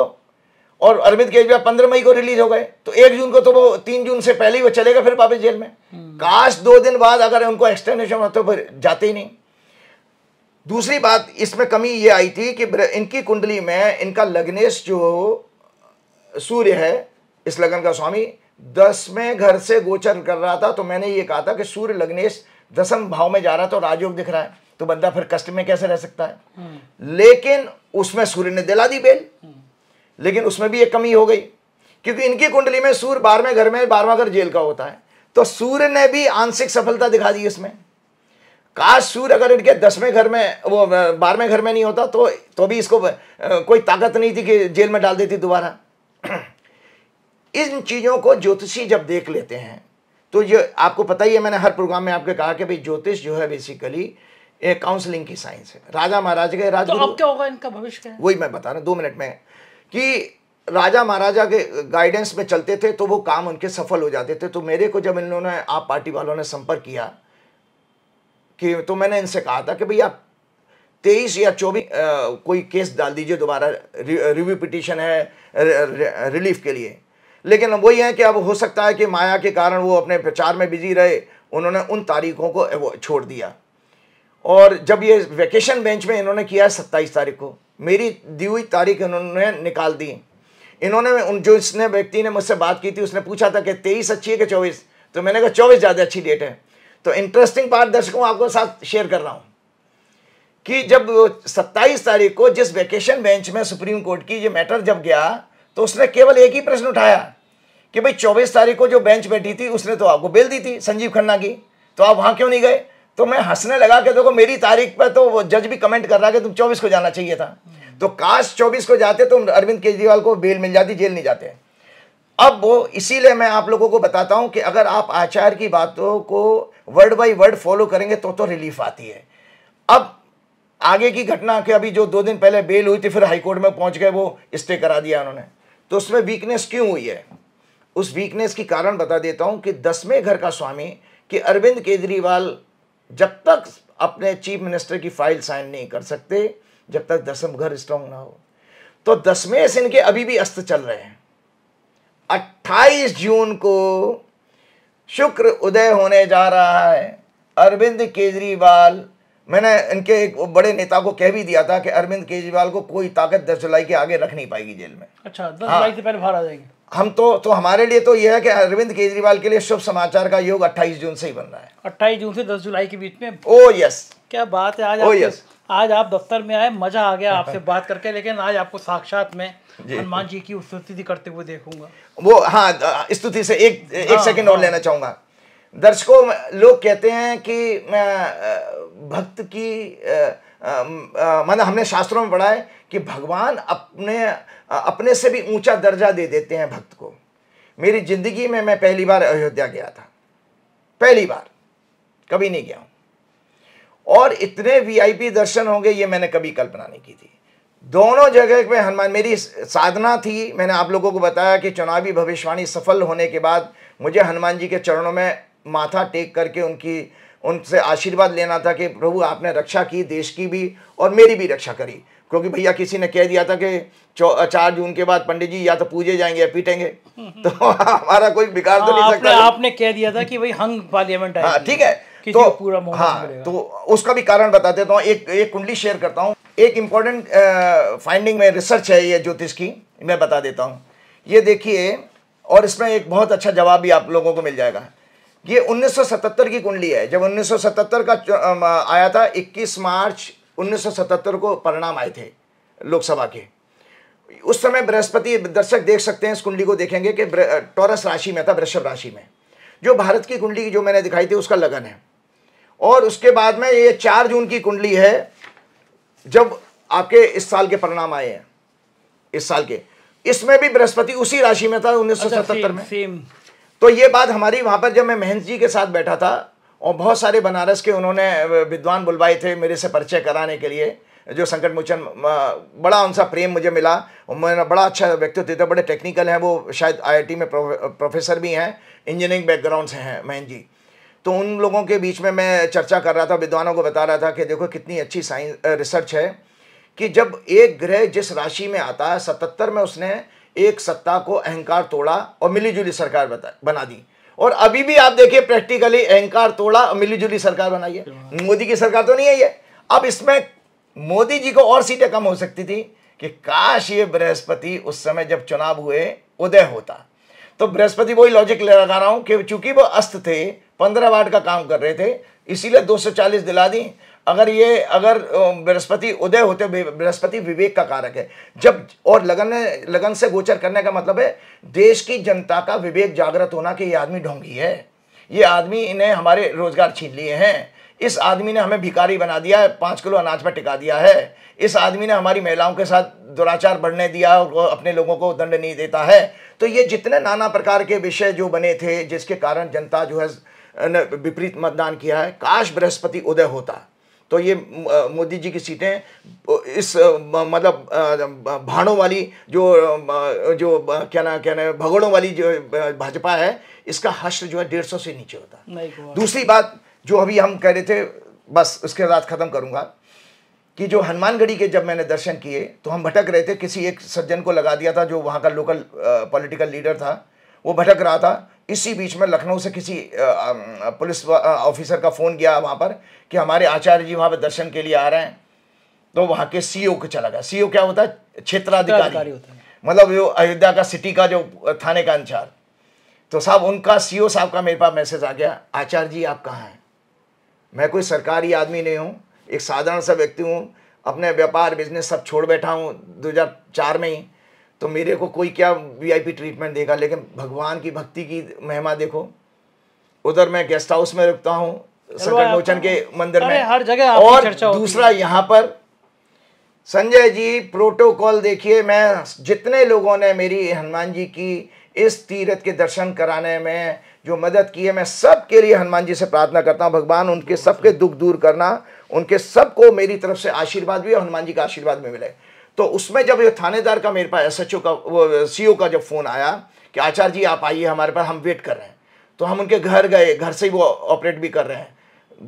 और अरविंद केजरीवाल पंद्रह मई को रिलीज हो गए तो एक जून को तो वो तीन जून से पहले ही वो चलेगा फिर वापस जेल में हम्म। काश दो दिन बाद अगर उनको एक्सटेंडेशन होता तो फिर जाते ही नहीं दूसरी बात इसमें कमी ये आई थी कि इनकी कुंडली में इनका लग्नेश जो सूर्य है इस लगन का स्वामी दसवें घर से गोचर कर रहा था तो मैंने ये कहा था कि सूर्य लग्नेश दसम भाव में जा रहा था और तो राजयोग दिख रहा है तो बंदा फिर कष्ट में कैसे रह सकता है हम्म। लेकिन उसमें सूर्य ने दिला दी बेल हम्म। लेकिन उसमें भी एक कमी हो गई क्योंकि इनकी कुंडली में सूर्य बारहवें घर में बारहवा घर जेल का होता है तो सूर्य ने भी आंशिक सफलता दिखा दी इसमें काश सूर्य अगर इनके दसवें घर में वो बारहवें घर में नहीं होता तो तो भी इसको कोई ताकत नहीं थी कि जेल में डाल देती दोबारा इन चीज़ों को ज्योतिषी जब देख लेते हैं तो ये आपको पता ही है मैंने हर प्रोग्राम में आपके कहा कि भाई ज्योतिष जो है बेसिकली काउंसलिंग की साइंस है राजा महाराज के राज तो अब क्या होगा इनका भविष्य क्या वही मैं बता रहा हूँ दो मिनट में कि राजा महाराजा के गाइडेंस में चलते थे तो वो काम उनके सफल हो जाते थे तो मेरे को जब इन्होंने आप पार्टी वालों ने संपर्क किया कि तो मैंने इनसे कहा था कि भाई आप तेईस या चौबीस कोई केस डाल दीजिए दोबारा रिव्यू पिटिशन है रिलीफ के लिए लेकिन वही है कि अब हो सकता है कि माया के कारण वो अपने प्रचार में बिजी रहे उन्होंने उन तारीखों को छोड़ दिया और जब ये वैकेशन बेंच में इन्होंने किया है सत्ताईस तारीख को मेरी दी हुई तारीख इन्होंने निकाल दी इन्होंने उन जो इसने व्यक्ति ने मुझसे बात की थी उसने पूछा था कि तेईस अच्छी है कि चौबीस तो मैंने कहा चौबीस ज़्यादा अच्छी डेट है तो इंटरेस्टिंग पार्ट दर्शकों आपको साथ शेयर कर रहा हूँ कि जब 27 तारीख को जिस वैकेशन बेंच में सुप्रीम कोर्ट की ये मैटर जब गया तो उसने केवल एक ही प्रश्न उठाया कि भाई 24 तारीख को जो बेंच बैठी थी उसने तो आपको बेल दी थी संजीव खन्ना की तो आप वहां क्यों नहीं गए तो मैं हंसने लगा कि देखो मेरी तारीख पर तो वो जज भी कमेंट कर रहा कि तुम चौबीस को जाना चाहिए था तो काश चौबीस को जाते तो अरविंद केजरीवाल को बेल मिल जाती जेल नहीं जाते अब वो इसीलिए मैं आप लोगों को बताता हूं कि अगर आप आचार की बातों को वर्ड बाई वर्ड फॉलो करेंगे तो तो रिलीफ आती है अब आगे की घटना के अभी जो दो दिन पहले बेल हुई थी फिर हाईकोर्ट में पहुंच गए वो स्टे करा दिया उन्होंने तो उसमें वीकनेस क्यों हुई है उस वीकनेस की कारण बता देता हूं कि दसवें घर का स्वामी कि अरविंद केजरीवाल जब तक अपने चीफ मिनिस्टर की फाइल साइन नहीं कर सकते जब तक दसम घर स्ट्रांग ना हो तो दसवें से इनके अभी भी अस्त चल रहे हैं अट्ठाईस जून को शुक्र उदय होने जा रहा है अरविंद केजरीवाल मैंने इनके एक बड़े नेता को कह भी दिया था कि अरविंद केजरीवाल को कोई ताकत दस जुलाई के आगे रख नहीं पाएगी जेल में अच्छा दस हाँ, जुलाई से पहले बाहर आ जाएंगे हम तो तो हमारे लिए तो यह है कि अरविंद केजरीवाल के लिए शुभ समाचार का योग 28 जून से ही बन रहा है 28 जून से 10 जुलाई के बीच में ओ oh, यस क्या बात है आज ओ oh, यस आज आप दफ्तर में आए मजा आ गया आपसे बात करके लेकिन आज आपको साक्षात में हनुमान जी की स्तुति करते हुए देखूंगा वो हाँ स्तुति से एक एक सेकंड हाँ, और हाँ। लेना चाहूंगा दर्शकों लोग कहते हैं कि भक्त की माना हमने शास्त्रों में पढ़ा है कि भगवान अपने अपने से भी ऊंचा दर्जा दे देते हैं भक्त को मेरी ज़िंदगी में मैं पहली बार अयोध्या गया था पहली बार कभी नहीं गया हूँ और इतने वीआईपी दर्शन होंगे ये मैंने कभी कल्पना नहीं की थी दोनों जगह पे हनुमान मेरी साधना थी मैंने आप लोगों को बताया कि चुनावी भविष्यवाणी सफल होने के बाद मुझे हनुमान जी के चरणों में माथा टेक करके उनकी उनसे आशीर्वाद लेना था कि प्रभु आपने रक्षा की देश की भी और मेरी भी रक्षा करी क्योंकि भैया किसी ने कह दिया था कि चार जून के बाद पंडित जी या तो पूजे जाएंगे या पीटेंगे तो हमारा कोई बिगाड़ तो नहीं हाँ, सकता आपने कह दिया था कि भाई हंग पार्लियामेंट है हाँ, ठीक है तो पूरा हाँ तो उसका भी कारण बता देता हूँ तो एक एक कुंडली शेयर करता हूँ एक इम्पॉर्टेंट फाइंडिंग में रिसर्च है ये ज्योतिष की मैं बता देता हूँ ये देखिए और इसमें एक बहुत अच्छा जवाब भी आप लोगों को मिल जाएगा ये 1977 की कुंडली है जब 1977 का आया था 21 मार्च 1977 को परिणाम आए थे लोकसभा के उस समय बृहस्पति दर्शक देख सकते हैं इस कुंडली को देखेंगे कि टॉरस राशि में था वृषभ राशि में जो भारत की कुंडली जो मैंने दिखाई थी उसका लगन है और उसके बाद में ये चार जून की कुंडली है जब आपके इस साल के परिणाम आए हैं इस साल के इसमें भी बृहस्पति उसी राशि में था अच्छा, उन्नीस अच्छा, में सेम तो ये बात हमारी वहाँ पर जब मैं महंत जी के साथ बैठा था और बहुत सारे बनारस के उन्होंने विद्वान बुलवाए थे मेरे से परिचय कराने के लिए जो संकट मोचन बड़ा उनसा प्रेम मुझे मिला उन्होंने बड़ा अच्छा व्यक्तित्व था बड़े टेक्निकल हैं वो शायद आईआईटी में प्रोफेसर भी हैं इंजीनियरिंग बैकग्राउंड से हैं महन जी तो उन लोगों के बीच में मैं चर्चा कर रहा था विद्वानों को बता रहा था कि देखो कितनी अच्छी साइंस रिसर्च है कि जब एक ग्रह जिस राशि में आता है सतहत्तर में उसने एक सत्ता को अहंकार तोड़ा और मिलीजुली सरकार बना दी और अभी भी आप देखिए प्रैक्टिकली अहंकार तोड़ा और मिलीजुली सरकार बनाई है मोदी की सरकार तो नहीं आई है अब इसमें मोदी जी को और सीटें कम हो सकती थी कि काश ये बृहस्पति उस समय जब चुनाव हुए उदय होता तो बृहस्पति वही लॉजिक लगा रहा हूं कि चूंकि वो अस्त थे पंद्रह वार्ड का काम कर रहे थे इसीलिए 240 दिला दी अगर ये अगर बृहस्पति उदय होते बृहस्पति विवेक का कारक है जब और लगन लगन से गोचर करने का मतलब है देश की जनता का विवेक जागृत होना कि ये आदमी ढोंगी है ये आदमी इन्हें हमारे रोजगार छीन लिए हैं इस आदमी ने हमें भिकारी बना दिया है पाँच किलो अनाज पर टिका दिया है इस आदमी ने हमारी महिलाओं के साथ दुराचार बढ़ने दिया और अपने लोगों को दंड नहीं देता है तो ये जितने नाना प्रकार के विषय जो बने थे जिसके कारण जनता जो है विपरीत मतदान किया है काश बृहस्पति उदय होता तो ये मोदी जी की सीटें इस मतलब भाड़ों वाली जो जो क्या ना क्या ना भगोड़ों वाली जो भाजपा है इसका हश्र जो है डेढ़ सौ से नीचे होता है दूसरी बात जो अभी हम कह रहे थे बस उसके बाद ख़त्म करूंगा कि जो हनुमानगढ़ी के जब मैंने दर्शन किए तो हम भटक रहे थे किसी एक सज्जन को लगा दिया था जो वहाँ का लोकल पॉलिटिकल लीडर था वो भटक रहा था इसी बीच में लखनऊ से किसी पुलिस ऑफिसर का फ़ोन गया वहाँ पर कि हमारे आचार्य जी वहाँ पर दर्शन के लिए आ रहे हैं तो वहाँ के सी e को चला गया सी e क्या होता है क्षेत्राधिकारी मतलब जो अयोध्या का सिटी का जो थाने का इंचार्ज तो साहब उनका सीईओ e साहब का मेरे पास मैसेज आ गया आचार्य जी आप कहाँ हैं मैं कोई सरकारी आदमी नहीं हूँ एक साधारण सा व्यक्ति हूँ अपने व्यापार बिजनेस सब छोड़ बैठा हूँ 2004 में ही तो मेरे को कोई क्या वीआईपी ट्रीटमेंट देगा लेकिन भगवान की भक्ति की महिमा देखो उधर मैं गेस्ट हाउस में रुकता हूँ संकट मोचन के मंदिर में हर जगह और दूसरा यहाँ पर संजय जी प्रोटोकॉल देखिए मैं जितने लोगों ने मेरी हनुमान जी की इस तीर्थ के दर्शन कराने में जो मदद की है मैं सब के लिए हनुमान जी से प्रार्थना करता हूँ भगवान उनके सबके दुख दूर करना उनके सबको मेरी तरफ से आशीर्वाद भी और हनुमान जी का आशीर्वाद में मिले तो उसमें जब ये थानेदार का मेरे पास एसएचओ का वो सीओ e का जब फ़ोन आया कि आचार्य जी आप आइए हमारे पास हम वेट कर रहे हैं तो हम उनके घर गए घर से ही वो ऑपरेट भी कर रहे हैं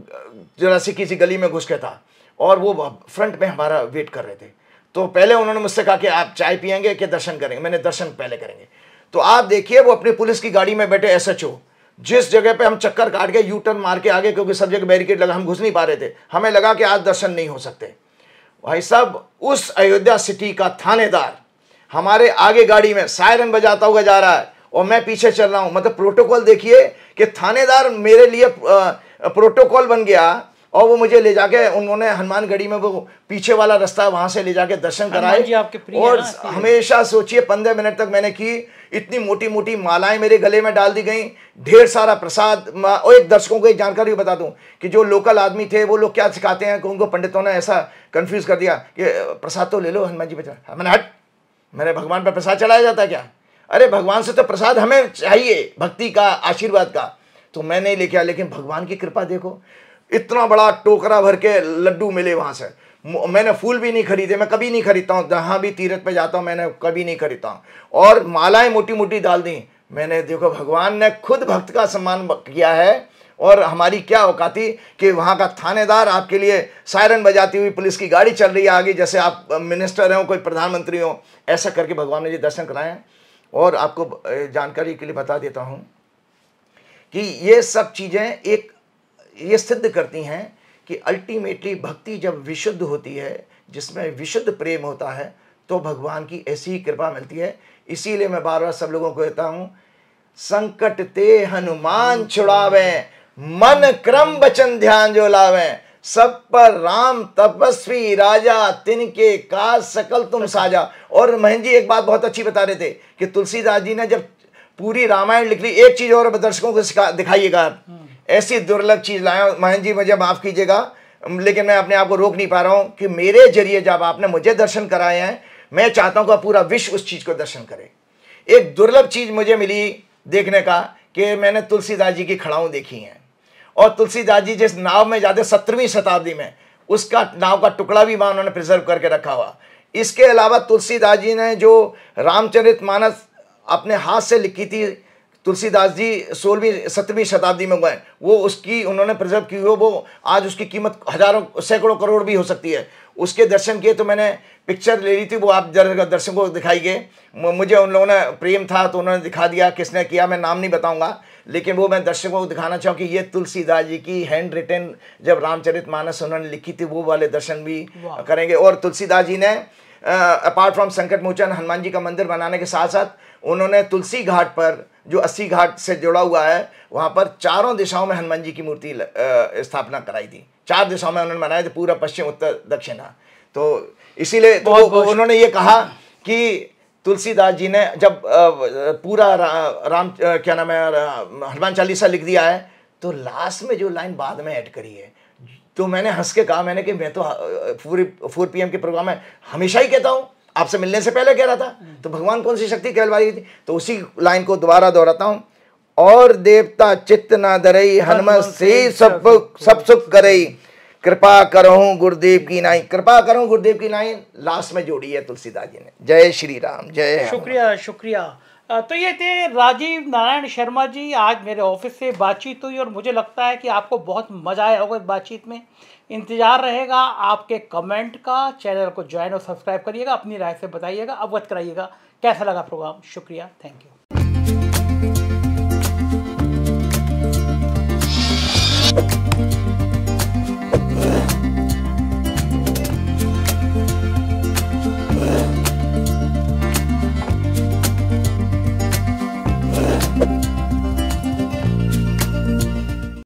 जरा सी किसी गली में घुस के था और वो फ्रंट में हमारा वेट कर रहे थे तो पहले उन्होंने मुझसे कहा कि आप चाय पियेंगे कि दर्शन करेंगे मैंने दर्शन पहले करेंगे तो आप देखिए वो अपनी पुलिस की गाड़ी में बैठे एस जिस जगह पे हम चक्कर काट के यू टर्न मार के आगे क्योंकि सब जगह बैरिकेड लगा हम घुस नहीं पा रहे थे हमें लगा कि आज दर्शन नहीं हो सकते भाई साहब उस अयोध्या सिटी का थानेदार हमारे आगे गाड़ी में सायरन बजाता हुआ जा रहा है और मैं पीछे चल रहा हूँ मतलब प्रोटोकॉल देखिए कि थानेदार मेरे लिए प्रोटोकॉल बन गया और वो मुझे ले जाके उन्होंने हनुमानगढ़ी में वो पीछे वाला रास्ता वहां से ले जाके दर्शन कराए और हमेशा सोचिए पंद्रह मिनट तक मैंने की इतनी मोटी मोटी मालाएं मेरे गले में डाल दी गई ढेर सारा प्रसाद और एक दर्शकों को एक जानकारी बता दूं कि जो लोकल आदमी थे वो लोग क्या सिखाते हैं कि उनको पंडितों ने ऐसा कंफ्यूज कर दिया कि प्रसाद तो ले लो हनुमान जी बचा मैंने हट मेरे भगवान पर प्रसाद चलाया जाता है क्या अरे भगवान से तो प्रसाद हमें चाहिए भक्ति का आशीर्वाद का तो मैं नहीं लेके आया लेकिन भगवान की कृपा देखो इतना बड़ा टोकरा भर के लड्डू मिले वहां से मैंने फूल भी नहीं खरीदे मैं कभी नहीं खरीदता हूँ जहां भी तीरथ पे जाता हूँ मैंने कभी नहीं खरीदता हूँ और मालाएं मोटी मोटी डाल दी मैंने देखो भगवान ने खुद भक्त का सम्मान किया है और हमारी क्या औकाती कि वहाँ का थानेदार आपके लिए सायरन बजाती हुई पुलिस की गाड़ी चल रही है आगे जैसे आप मिनिस्टर हों कोई प्रधानमंत्री हों ऐसा करके भगवान ने ये दर्शन कराए और आपको जानकारी के लिए बता देता हूँ कि ये सब चीज़ें एक ये सिद्ध करती हैं कि अल्टीमेटली भक्ति जब विशुद्ध होती है जिसमें विशुद्ध प्रेम होता है तो भगवान की ऐसी ही कृपा मिलती है इसीलिए मैं बार बार सब लोगों को कहता हूँ संकट ते हनुमान छुड़ावे मन क्रम बचन ध्यान जो लावे सब पर राम तपस्वी राजा तिनके का सकल तुम साजा और महन जी एक बात बहुत अच्छी बता रहे थे कि तुलसीदास जी ने जब पूरी रामायण लिख ली एक चीज और दर्शकों को दिखाइएगा ऐसी दुर्लभ चीज़ लाया महन जी मुझे माफ़ कीजिएगा लेकिन मैं अपने आप को रोक नहीं पा रहा हूँ कि मेरे जरिए जब आपने मुझे दर्शन कराए हैं मैं चाहता हूँ कि पूरा विश्व उस चीज़ को दर्शन करे एक दुर्लभ चीज़ मुझे मिली देखने का कि मैंने तुलसीदास जी की खड़ाऊँ देखी हैं और तुलसीदास जी जिस नाव में जाते सत्रहवीं शताब्दी में उसका नाव का टुकड़ा भी वहाँ उन्होंने प्रिजर्व करके रखा हुआ इसके अलावा तुलसीदास जी ने जो रामचरित मानस अपने हाथ से लिखी थी तुलसीदास जी सोलहवीं सत्रहवीं शताब्दी में हुए वो उसकी उन्होंने प्रिजर्व की हो वो आज उसकी कीमत हजारों सैकड़ों करोड़ भी हो सकती है उसके दर्शन किए तो मैंने पिक्चर ले ली थी वो आप दर्शकों को दिखाई गए मुझे उन लोगों ने प्रेम था तो उन्होंने दिखा दिया किसने किया मैं नाम नहीं बताऊंगा लेकिन वो मैं दर्शकों को दिखाना चाहूँ कि ये तुलसीदास जी की हैंड रिटेन जब रामचरित मानस उन्होंने लिखी थी वो वाले दर्शन भी करेंगे और तुलसीदास जी ने अपार्ट फ्रॉम संकट मोचन हनुमान जी का मंदिर बनाने के साथ साथ उन्होंने तुलसी घाट पर जो अस्सी घाट से जुड़ा हुआ है वहाँ पर चारों दिशाओं में हनुमान जी की मूर्ति स्थापना कराई थी चार दिशाओं में उन्होंने मनाया था पूरा पश्चिम उत्तर दक्षिण हाँ। तो इसीलिए तो उन्होंने ये कहा कि तुलसीदास जी ने जब पूरा रा, राम क्या नाम है हनुमान चालीसा लिख दिया है तो लास्ट में जो लाइन बाद में ऐड करी है तो मैंने हंस के कहा मैंने कि मैं तो पूरी फोर पी के प्रोग्राम में हमेशा ही कहता हूँ आपसे मिलने से पहले कह रहा था तो भगवान कौन सी शक्ति कहलवा रही थी तो उसी लाइन को दोबारा दोहराता हूं और देवता चित्त ना दरई हनुमत से सब सब सुख करई कृपा करो गुरुदेव की नाई कृपा करो गुरुदेव की नाई लास्ट में जोड़ी है तुलसीदास जी ने जय श्री राम जय शुक्रिया शुक्रिया तो ये थे राजीव नारायण शर्मा जी आज मेरे ऑफिस से बातचीत हुई और मुझे लगता है कि आपको बहुत मजा आया होगा इस बातचीत में इंतज़ार रहेगा आपके कमेंट का चैनल को ज्वाइन और सब्सक्राइब करिएगा अपनी राय से बताइएगा अवगत कराइएगा कैसा लगा प्रोग्राम शुक्रिया थैंक यू